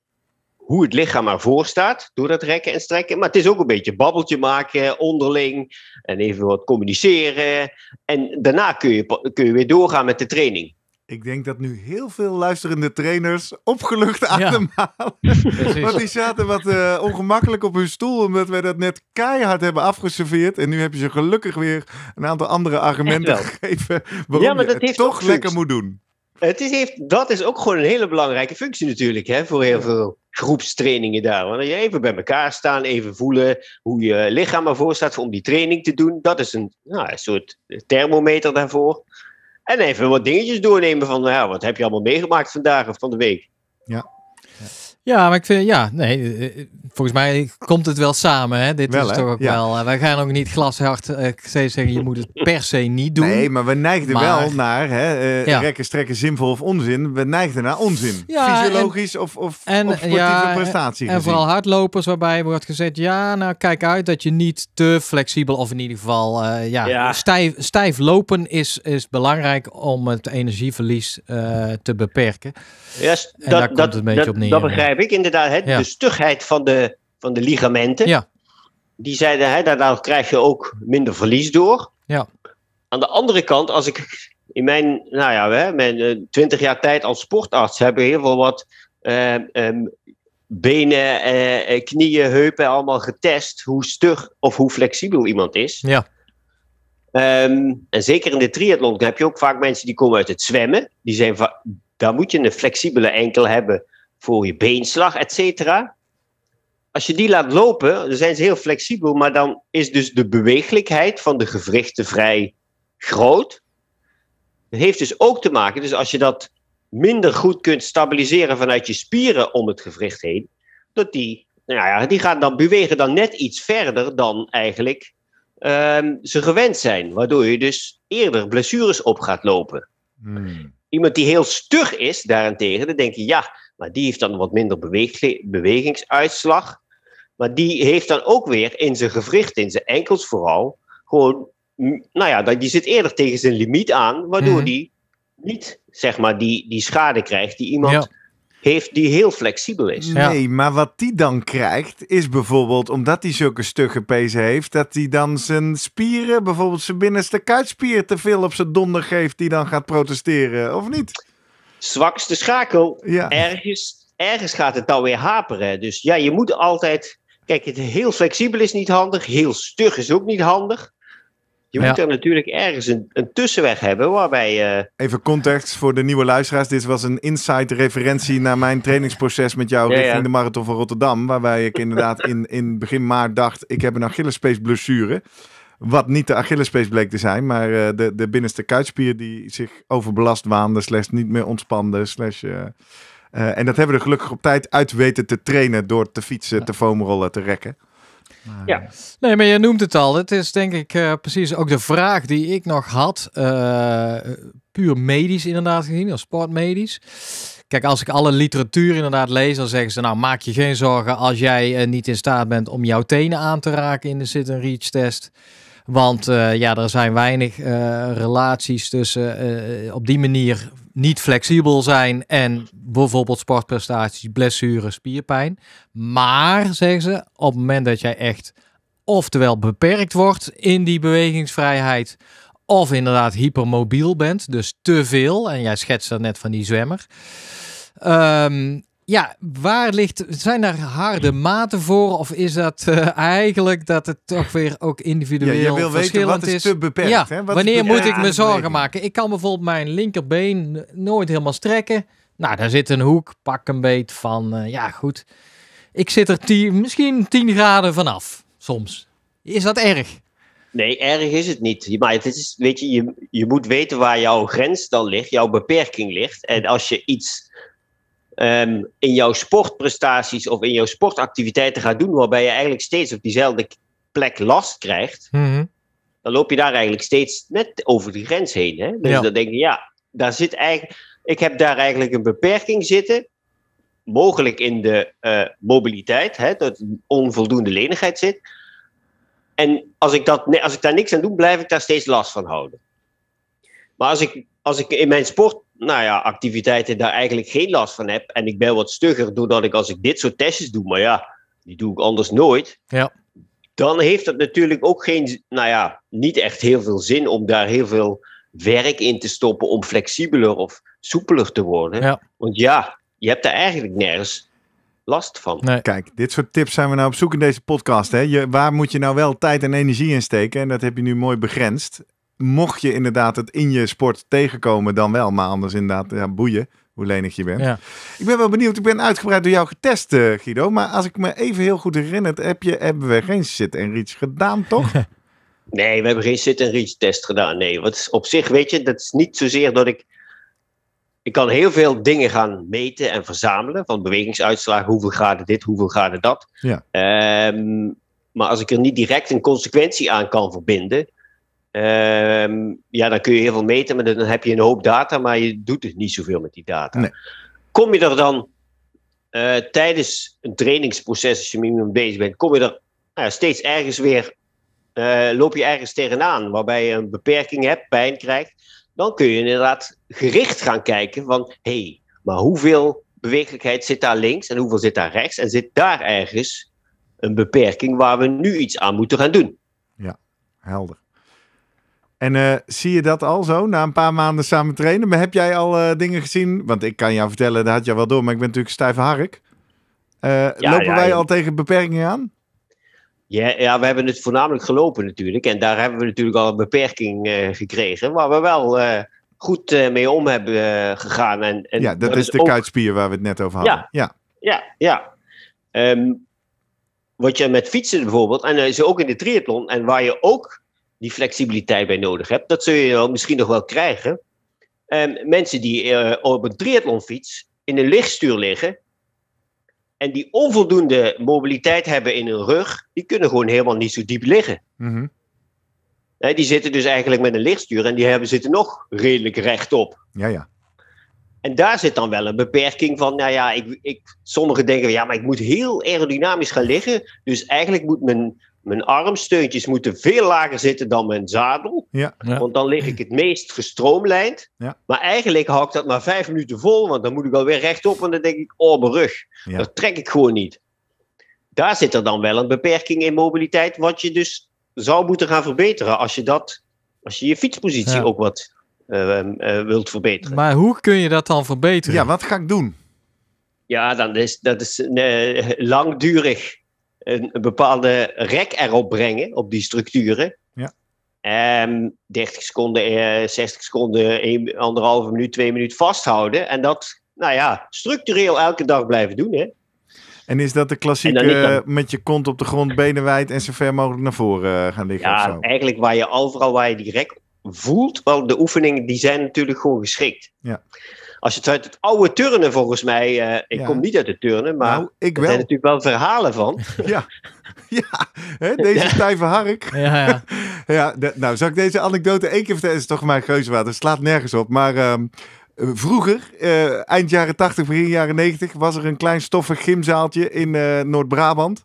hoe het lichaam ervoor staat door dat rekken en strekken. Maar het is ook een beetje babbeltje maken eh, onderling en even wat communiceren. En daarna kun je, kun je weer doorgaan met de training. Ik denk dat nu heel veel luisterende trainers opgelucht ademhalen. Ja, *laughs* Want die zaten wat eh, ongemakkelijk op hun stoel, omdat wij dat net keihard hebben afgeserveerd. En nu heb je ze gelukkig weer een aantal andere argumenten gegeven waarom ja, je het toch lekker moet doen. Het is, heeft, dat is ook gewoon een hele belangrijke functie natuurlijk hè, voor heel veel groepstrainingen daar. Want je even bij elkaar staan, even voelen hoe je lichaam ervoor staat om die training te doen. Dat is een, nou, een soort thermometer daarvoor. En even wat dingetjes doornemen van, ja, nou, wat heb je allemaal meegemaakt vandaag of van de week? Ja. ja. Ja, maar ik vind, ja, nee, eh, eh, volgens mij komt het wel samen. Hè? Dit is toch ook ja. wel. Eh, wij gaan ook niet glashard uh, zeggen, je moet het per se niet doen. Nee, maar we neigden wel naar hè, uh, rekken, strekken, zinvol of onzin. We neigden naar onzin. Fysiologisch of, of, en, sportieve prestatie. En, en vooral hardlopers, waarbij wordt gezegd: ja, nou kijk uit dat je niet te flexibel of in ieder geval uh, ja, Stijf, stijf lopen is, is belangrijk om het energieverlies te beperken. Yes, dat, daar komt dat, het een beetje dat, op neer. Dat begrijp heb ik inderdaad de stugheid van de, van de ligamenten. Ja. Die zeiden, hè, daardoor krijg je ook minder verlies door. Ja. Aan de andere kant, als ik in mijn, nou ja, hè, mijn eh, twintig jaar tijd als sportarts heb ik heel veel wat ehm, ehm, benen, eh, eh, knieën, heupen allemaal getest. Hoe stug of hoe flexibel iemand is. Ja. Ehm, en zeker in de triathlon heb je ook vaak mensen die komen uit het zwemmen. Die zijn daar moet je een flexibele enkel hebben voor je beenslag, et cetera. Als je die laat lopen, dan zijn ze heel flexibel, maar dan is dus de beweeglijkheid van de gewrichten vrij groot. Dat heeft dus ook te maken, dus als je dat minder goed kunt stabiliseren vanuit je spieren om het gewricht heen, dat die, nou ja, die gaan dan bewegen dan net iets verder dan eigenlijk ehm, ze gewend zijn, waardoor je dus eerder blessures op gaat lopen. Hmm. Iemand die heel stug is daarentegen, dan denk je, ja, maar die heeft dan wat minder bewegingsuitslag. Maar die heeft dan ook weer in zijn gewricht, in zijn enkels vooral, gewoon, mm, nou ja, die zit eerder tegen zijn limiet aan, waardoor mhm. die niet, zeg maar, die, die schade krijgt die iemand heeft die heel flexibel is. Nee, maar wat die dan krijgt, is bijvoorbeeld, omdat hij zulke stugge pezen heeft, dat hij dan zijn spieren, bijvoorbeeld zijn binnenste kuitspier, te veel op zijn donder geeft, die dan gaat protesteren, of niet? zwakste schakel. Ergens, ergens gaat het dan weer haperen. Dus ja, je moet altijd. Kijk, het heel flexibel is niet handig. Heel stug is ook niet handig. Je moet er natuurlijk ergens een, tussenweg hebben waarbij. Uh... Even context voor de nieuwe luisteraars. Dit was een inside referentie naar mijn trainingsproces met jou richting de Marathon van Rotterdam. Waarbij ik inderdaad in, in begin maart dacht: ik heb een Achillespees blessure. Wat niet de Achillespees bleek te zijn, maar eh, de, de binnenste kuitspier die zich overbelast waande, slechts niet meer ontspande, slash... Eh, eh, en dat hebben we er gelukkig op tijd uit weten te trainen door te fietsen, te foamrollen, te rekken. Ja. Nee, maar je noemt het al. Het is denk ik precies ook de vraag die ik nog had. Uh, puur medisch inderdaad gezien, als sportmedisch. Kijk, als ik alle literatuur inderdaad lees, dan zeggen ze nou maak je geen zorgen als jij niet in staat bent om jouw tenen aan te raken in de sit-and-reach test. Want eh, ja, er zijn weinig eh, relaties tussen eh, op die manier niet flexibel zijn en bijvoorbeeld sportprestaties, blessures, spierpijn. Maar, zeggen ze, op het moment dat jij echt oftewel beperkt wordt in die bewegingsvrijheid, of inderdaad hypermobiel bent, dus te veel, en jij schetst dat net van die zwemmer. Ehm, ja, waar ligt, zijn daar harde hmm. maten voor? Of is dat eh, eigenlijk dat het toch weer ook individueel ja, je wil verschillend weten, wat is? Te beperkt, ja, hè? Wat wanneer moet ik me zorgen maken? Ik kan bijvoorbeeld mijn linkerbeen nooit helemaal strekken. Nou, daar zit een hoek, pak een beet van, eh, ja goed. Ik zit er tien, misschien 10 graden vanaf, soms. Is dat erg? Nee, erg is het niet. Maar het is, weet je, je, je moet weten waar jouw grens dan ligt, jouw beperking ligt. En als je iets Ehm, in jouw sportprestaties of in jouw sportactiviteiten gaat doen, waarbij je eigenlijk steeds op diezelfde plek last krijgt, mhm. dan loop je daar eigenlijk steeds net over de grens heen. Hè? Dus dan denk je, ja, daar zit eigenlijk, ik heb daar eigenlijk een beperking zitten, mogelijk in de eh, mobiliteit, hè, dat onvoldoende lenigheid zit. En als ik, dat, als ik daar niks aan doe, blijf ik daar steeds last van houden. Maar als ik als ik in mijn sport, nou ja, activiteiten daar eigenlijk geen last van heb. En ik ben wat stugger doordat ik als ik dit soort testjes doe, maar ja, die doe ik anders nooit. Ja. Dan heeft dat natuurlijk ook geen, nou ja, niet echt heel veel zin om daar heel veel werk in te stoppen om flexibeler of soepeler te worden. Ja. Want ja, je hebt daar eigenlijk nergens last van. Nee. Kijk, dit soort tips zijn we nou op zoek in deze podcast. Hè? waar moet je nou wel tijd en energie in steken? En dat heb je nu mooi begrensd mocht je inderdaad het in je sport tegenkomen, dan wel. Maar anders inderdaad, ja, boeien hoe lenig je bent. Ik ben wel benieuwd. Ik ben uitgebreid door jou getest, eh, Guido. Maar als ik me even heel goed herinner, heb je, hebben we geen sit en reach gedaan, toch? *laughs* nee, we hebben geen sit en reach test gedaan. Nee, want op zich, weet je, dat is niet zozeer dat ik... Ik kan heel veel dingen gaan meten en verzamelen. Van bewegingsuitslagen, hoeveel graden dit, hoeveel graden dat. Ja. Ehm, maar als ik er niet direct een consequentie aan kan verbinden... Ehm, ja, dan kun je heel veel meten, maar dan heb je een hoop data, maar je doet dus niet zoveel met die data. Kom je er dan eh, tijdens een trainingsproces, als je minimum bezig bent, kom je er nou steeds ergens weer, uh, loop je ergens tegenaan, waarbij je een beperking hebt, pijn krijgt, dan kun je inderdaad gericht gaan kijken van, hé, hey, maar hoeveel bewegelijkheid zit daar links en hoeveel zit daar rechts en zit daar ergens een beperking waar we nu iets aan moeten gaan doen. Ja, helder. En eh, zie je dat al zo, na een paar maanden samen trainen? Maar heb jij al eh, dingen gezien? Want ik kan jou vertellen, daar had je wel door, maar ik ben natuurlijk stijf hark. Eh, lopen wij al tegen beperkingen aan? Ja, ja, we hebben het voornamelijk gelopen natuurlijk. En daar hebben we natuurlijk al een beperking gekregen. Waar we wel goed mee om hebben gegaan. En, en ja, dat is de kuitspier waar we het net over hadden. Ja, ja, ja. Ehm, wat je met fietsen bijvoorbeeld, en is ook in de triathlon, en waar je ook die flexibiliteit bij nodig hebt. Dat zul je misschien nog wel krijgen. Ehm, mensen die eh, op een triathlonfiets in een lichtstuur liggen en die onvoldoende mobiliteit hebben in hun rug, die kunnen gewoon helemaal niet zo diep liggen. Mhm. die zitten dus eigenlijk met een lichtstuur en die hebben, zitten nog redelijk rechtop. Ja, ja. En daar zit dan wel een beperking van, nou ja, ik, ik, sommigen denken, ja, maar ik moet heel aerodynamisch gaan liggen. Dus eigenlijk moet mijn mijn armsteuntjes moeten veel lager zitten dan mijn zadel. Ja, Want dan lig ik het meest gestroomlijnd. Ja. Maar eigenlijk hou ik dat maar vijf minuten vol. Want dan moet ik alweer rechtop. En dan denk ik, oh mijn rug. Dat trek ik gewoon niet. Daar zit er dan wel een beperking in mobiliteit. Wat je dus zou moeten gaan verbeteren. Als je, dat, als je je fietspositie ook wat eh, eh, wilt verbeteren. Maar hoe kun je dat dan verbeteren? Ja, wat ga ik doen? Ja, dan is, dat is eh, langdurig een, bepaalde rek erop brengen, op die structuren. Ja. 30 ehm, seconden, 60 eh, seconden, 1,5 anderhalve minuut, 2 minuut vasthouden. En dat, nou ja, structureel elke dag blijven doen. Hè? En is dat de klassieke met je kont op de grond, benen wijd en zo ver mogelijk naar voren eh, gaan liggen? Ja, of zo? eigenlijk waar je overal waar je die rek voelt, want de oefeningen die zijn natuurlijk gewoon geschikt. Ja als het uit het oude turnen volgens mij. Eh, ik kom niet uit het turnen, maar nou, ik wel. er natuurlijk wel verhalen van. *laughs* Ja, ja hè, deze stijve hark. Ja, ja. *laughs* ja nou, zou ik deze anekdote één keer vertellen? Het is toch mijn water, het slaat nergens op. Maar ehm, Vroeger, eh, eind jaren 80, begin jaren 90, was er een klein stoffig gymzaaltje in eh, Noord-Brabant.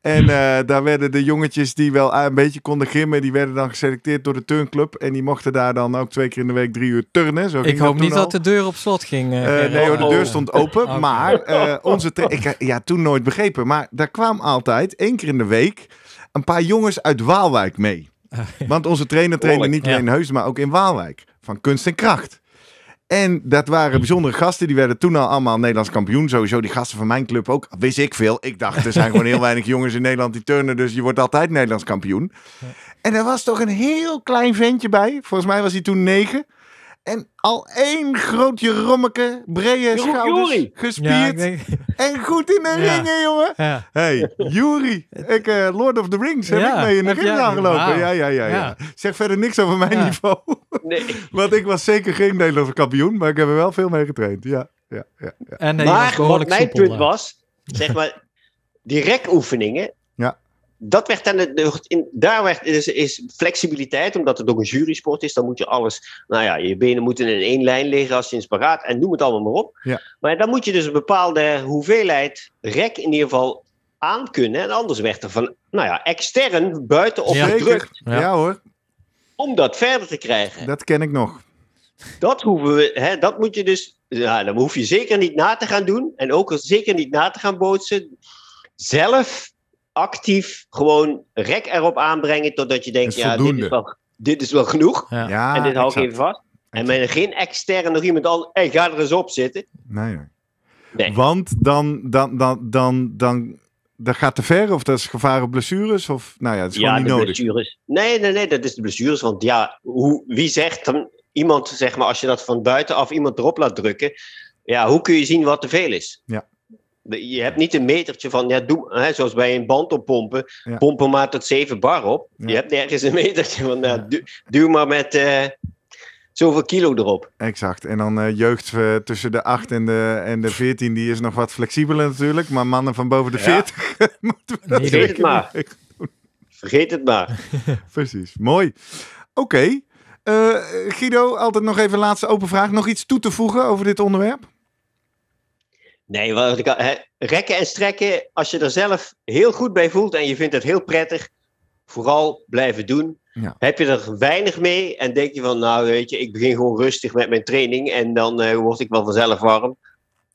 En hmm. eh, daar werden de jongetjes die wel een beetje konden gimmen, die werden dan geselecteerd door de turnclub. En die mochten daar dan ook twee keer in de week drie uur turnen. Zo ik hoop niet dat de deur op slot ging. nee de deur oh. stond open. *laughs* Maar onze... Ik ja, toen nooit begrepen. Maar daar kwam altijd, één keer in de week, een paar jongens uit Waalwijk mee. *laughs* Want onze trainer trainde niet alleen in Heus, maar ook in Waalwijk. Van kunst en kracht. En dat waren hm. bijzondere gasten. Die werden toen al allemaal Nederlands kampioen. Sowieso die gasten van mijn club ook. Wist ik veel. Ik dacht, er zijn gewoon heel weinig *laughs* jongens in Nederland die turnen. Dus je wordt altijd Nederlands kampioen. En er was toch een heel klein ventje bij. Volgens mij was hij toen negen. En al één grootje rommeke, brede schouders, gespierd. En goed in de *laughs* ringen, jongen. hey, Jury. Ik, eh, Lord of the Rings heb ik mee in de ring aangelopen. Ja, ja, ja, Zeg verder niks over mijn niveau. Nee. *laughs* Want ik was zeker geen Nederlandse kampioen, maar ik heb er wel veel mee getraind. Ja, ja, ja. Eh, maar wat mijn punt eh. was, zeg maar, die rekoefeningen, dat werd dan, in, daar werd, is, is, flexibiliteit, omdat het ook een jurysport is, dan moet je alles, nou ja, je benen moeten in één lijn liggen als je in paraat en noem het allemaal maar op. Ja. Maar dan moet je dus een bepaalde hoeveelheid rek in ieder geval aan kunnen. En anders werd er van, nou ja, extern, buiten of gedrukt. Ja. hoor. Om dat verder te krijgen. Dat ken ik nog. Dat hoeven we, hè, dat moet je dus, ja, dan hoef je zeker niet na te gaan doen. En ook zeker niet na te gaan bootsen. Zelf actief gewoon rek erop aanbrengen totdat je denkt, ja, dit is, wel, dit is wel genoeg. Ja. en dit hou ik even vast. En met geen externe nog iemand al, hey, ga er eens op zitten. Nee. Want dan, dan, dan, dan, dan, dat gaat te ver of dat is gevaar op blessures? Of, nou ja, dat is gewoon niet nodig. Blessures. Nee, nee, nee, dat is de blessures. Want ja, hoe, wie zegt dan iemand, zeg maar, als je dat van buitenaf iemand erop laat drukken, ja, hoe kun je zien wat te veel is? Ja. Je hebt niet een metertje van, ja, doe, hè, zoals bij een band oppompen, ja. pompen maar tot 7 bar op. Je hebt nergens een metertje van, nou, ja. duw maar met uh, zoveel kilo erop. Exact. En dan eh, jeugd eh, tussen de 8 en de, en de 14, die is nog wat flexibeler natuurlijk. Maar mannen van boven de 40 *laughs* moeten we dat nee, Vergeet het maar. Vergeet het maar. *laughs* Precies. Mooi. Oké. Okay. Guido, altijd nog even laatste open vraag. Nog iets toe te voegen over dit onderwerp? Nee, rekken en strekken, als je er zelf heel goed bij voelt en je vindt het heel prettig, vooral blijven doen. Heb je er weinig mee en denk je van, nou weet je, ik begin gewoon rustig met mijn training en dan eh, word ik wel vanzelf warm.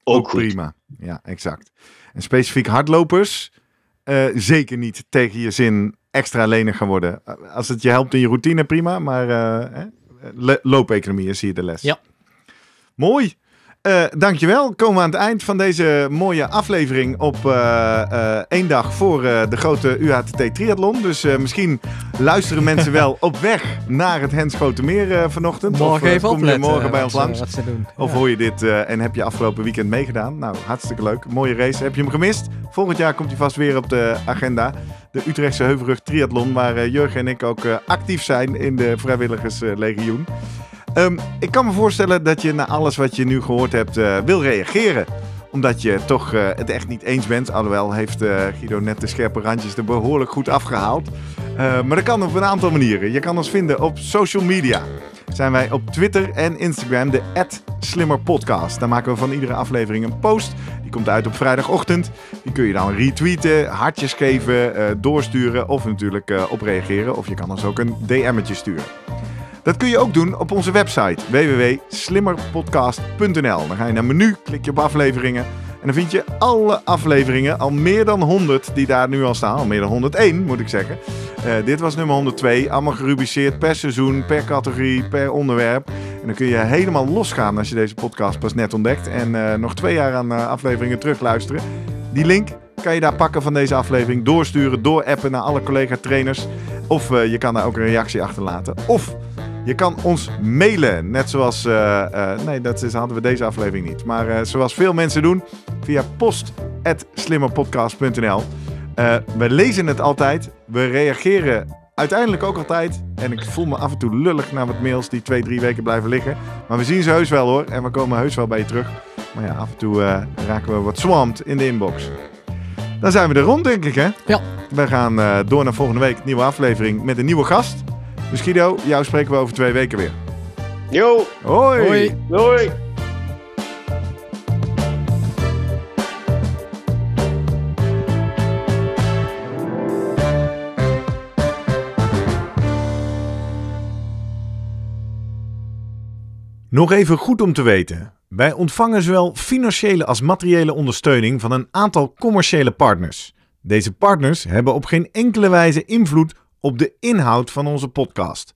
Ook, prima. Ja, exact. En specifiek hardlopers, eh, zeker niet tegen je zin extra lenig gaan worden. Eh, als het je helpt in je routine, prima, maar uh, loopeconomie is hier de les. Ja. Mooi. Uh, dankjewel. Komen we aan het eind van deze mooie aflevering op eh, eh, één dag voor de grote UHTT Triathlon. Dus misschien luisteren mensen *laughs* wel op weg naar het Meer vanochtend. Morgen of, kom je morgen bij ons langs. Of hoor je dit en heb je afgelopen weekend meegedaan? Nou, hartstikke leuk. Mooie race. Heb je hem gemist? Volgend jaar komt hij vast weer op de agenda. De Utrechtse Heuvelrug Triathlon, waar Jurgen en ik ook actief zijn in de vrijwilligerslegioen. Ehm, ik kan me voorstellen dat je na alles wat je nu gehoord hebt eh, wil reageren omdat je toch eh, het echt niet eens bent. Alhoewel heeft eh, Guido net de scherpe randjes er behoorlijk goed afgehaald. Ehm, maar dat kan op een aantal manieren. Je kan ons vinden op social media. Zijn wij op Twitter en Instagram de @slimmerpodcast. Daar maken we van iedere aflevering een post. Die komt uit op vrijdagochtend. Die kun je dan retweeten, hartjes geven, doorsturen of natuurlijk op reageren. Of je kan ons ook een DM'tje sturen. Dat kun je ook doen op onze website www.slimmerpodcast.nl. Dan ga je naar menu, klik je op afleveringen. En dan vind je alle afleveringen, al meer dan 100 die daar nu al staan. Al meer dan 101 moet ik zeggen. Eh, dit was nummer 102. Allemaal gerubriceerd per seizoen, per categorie, per onderwerp. En dan kun je helemaal losgaan als je deze podcast pas net ontdekt. En eh, nog twee jaar aan eh, afleveringen terugluisteren. Die link kan je daar pakken van deze aflevering. Doorsturen, doorappen naar alle collega-trainers. Of je kan daar ook een reactie achterlaten. Of je kan ons mailen, net zoals. Eh, eh, nee, dat is, hadden we deze aflevering niet. Maar eh, zoals veel mensen doen, via post.slimmerpodcast.nl. we lezen het altijd. We reageren uiteindelijk ook altijd. En ik voel me af en toe lullig naar wat mails die twee, drie weken blijven liggen. Maar we zien ze heus wel hoor. En we komen heus wel bij je terug. Maar ja, af en toe raken we wat swamped in de inbox. Dan zijn we er rond, denk ik, hè? Ja. We gaan door naar volgende week. Nieuwe aflevering met een nieuwe gast. Dus Guido, jou spreken we over twee weken weer. Yo, Hoi. Hoi. Hoi. Nog even goed om te weten. Wij ontvangen zowel financiële als materiële ondersteuning van een aantal commerciële partners. Deze partners hebben op geen enkele wijze invloed op de inhoud van onze podcast.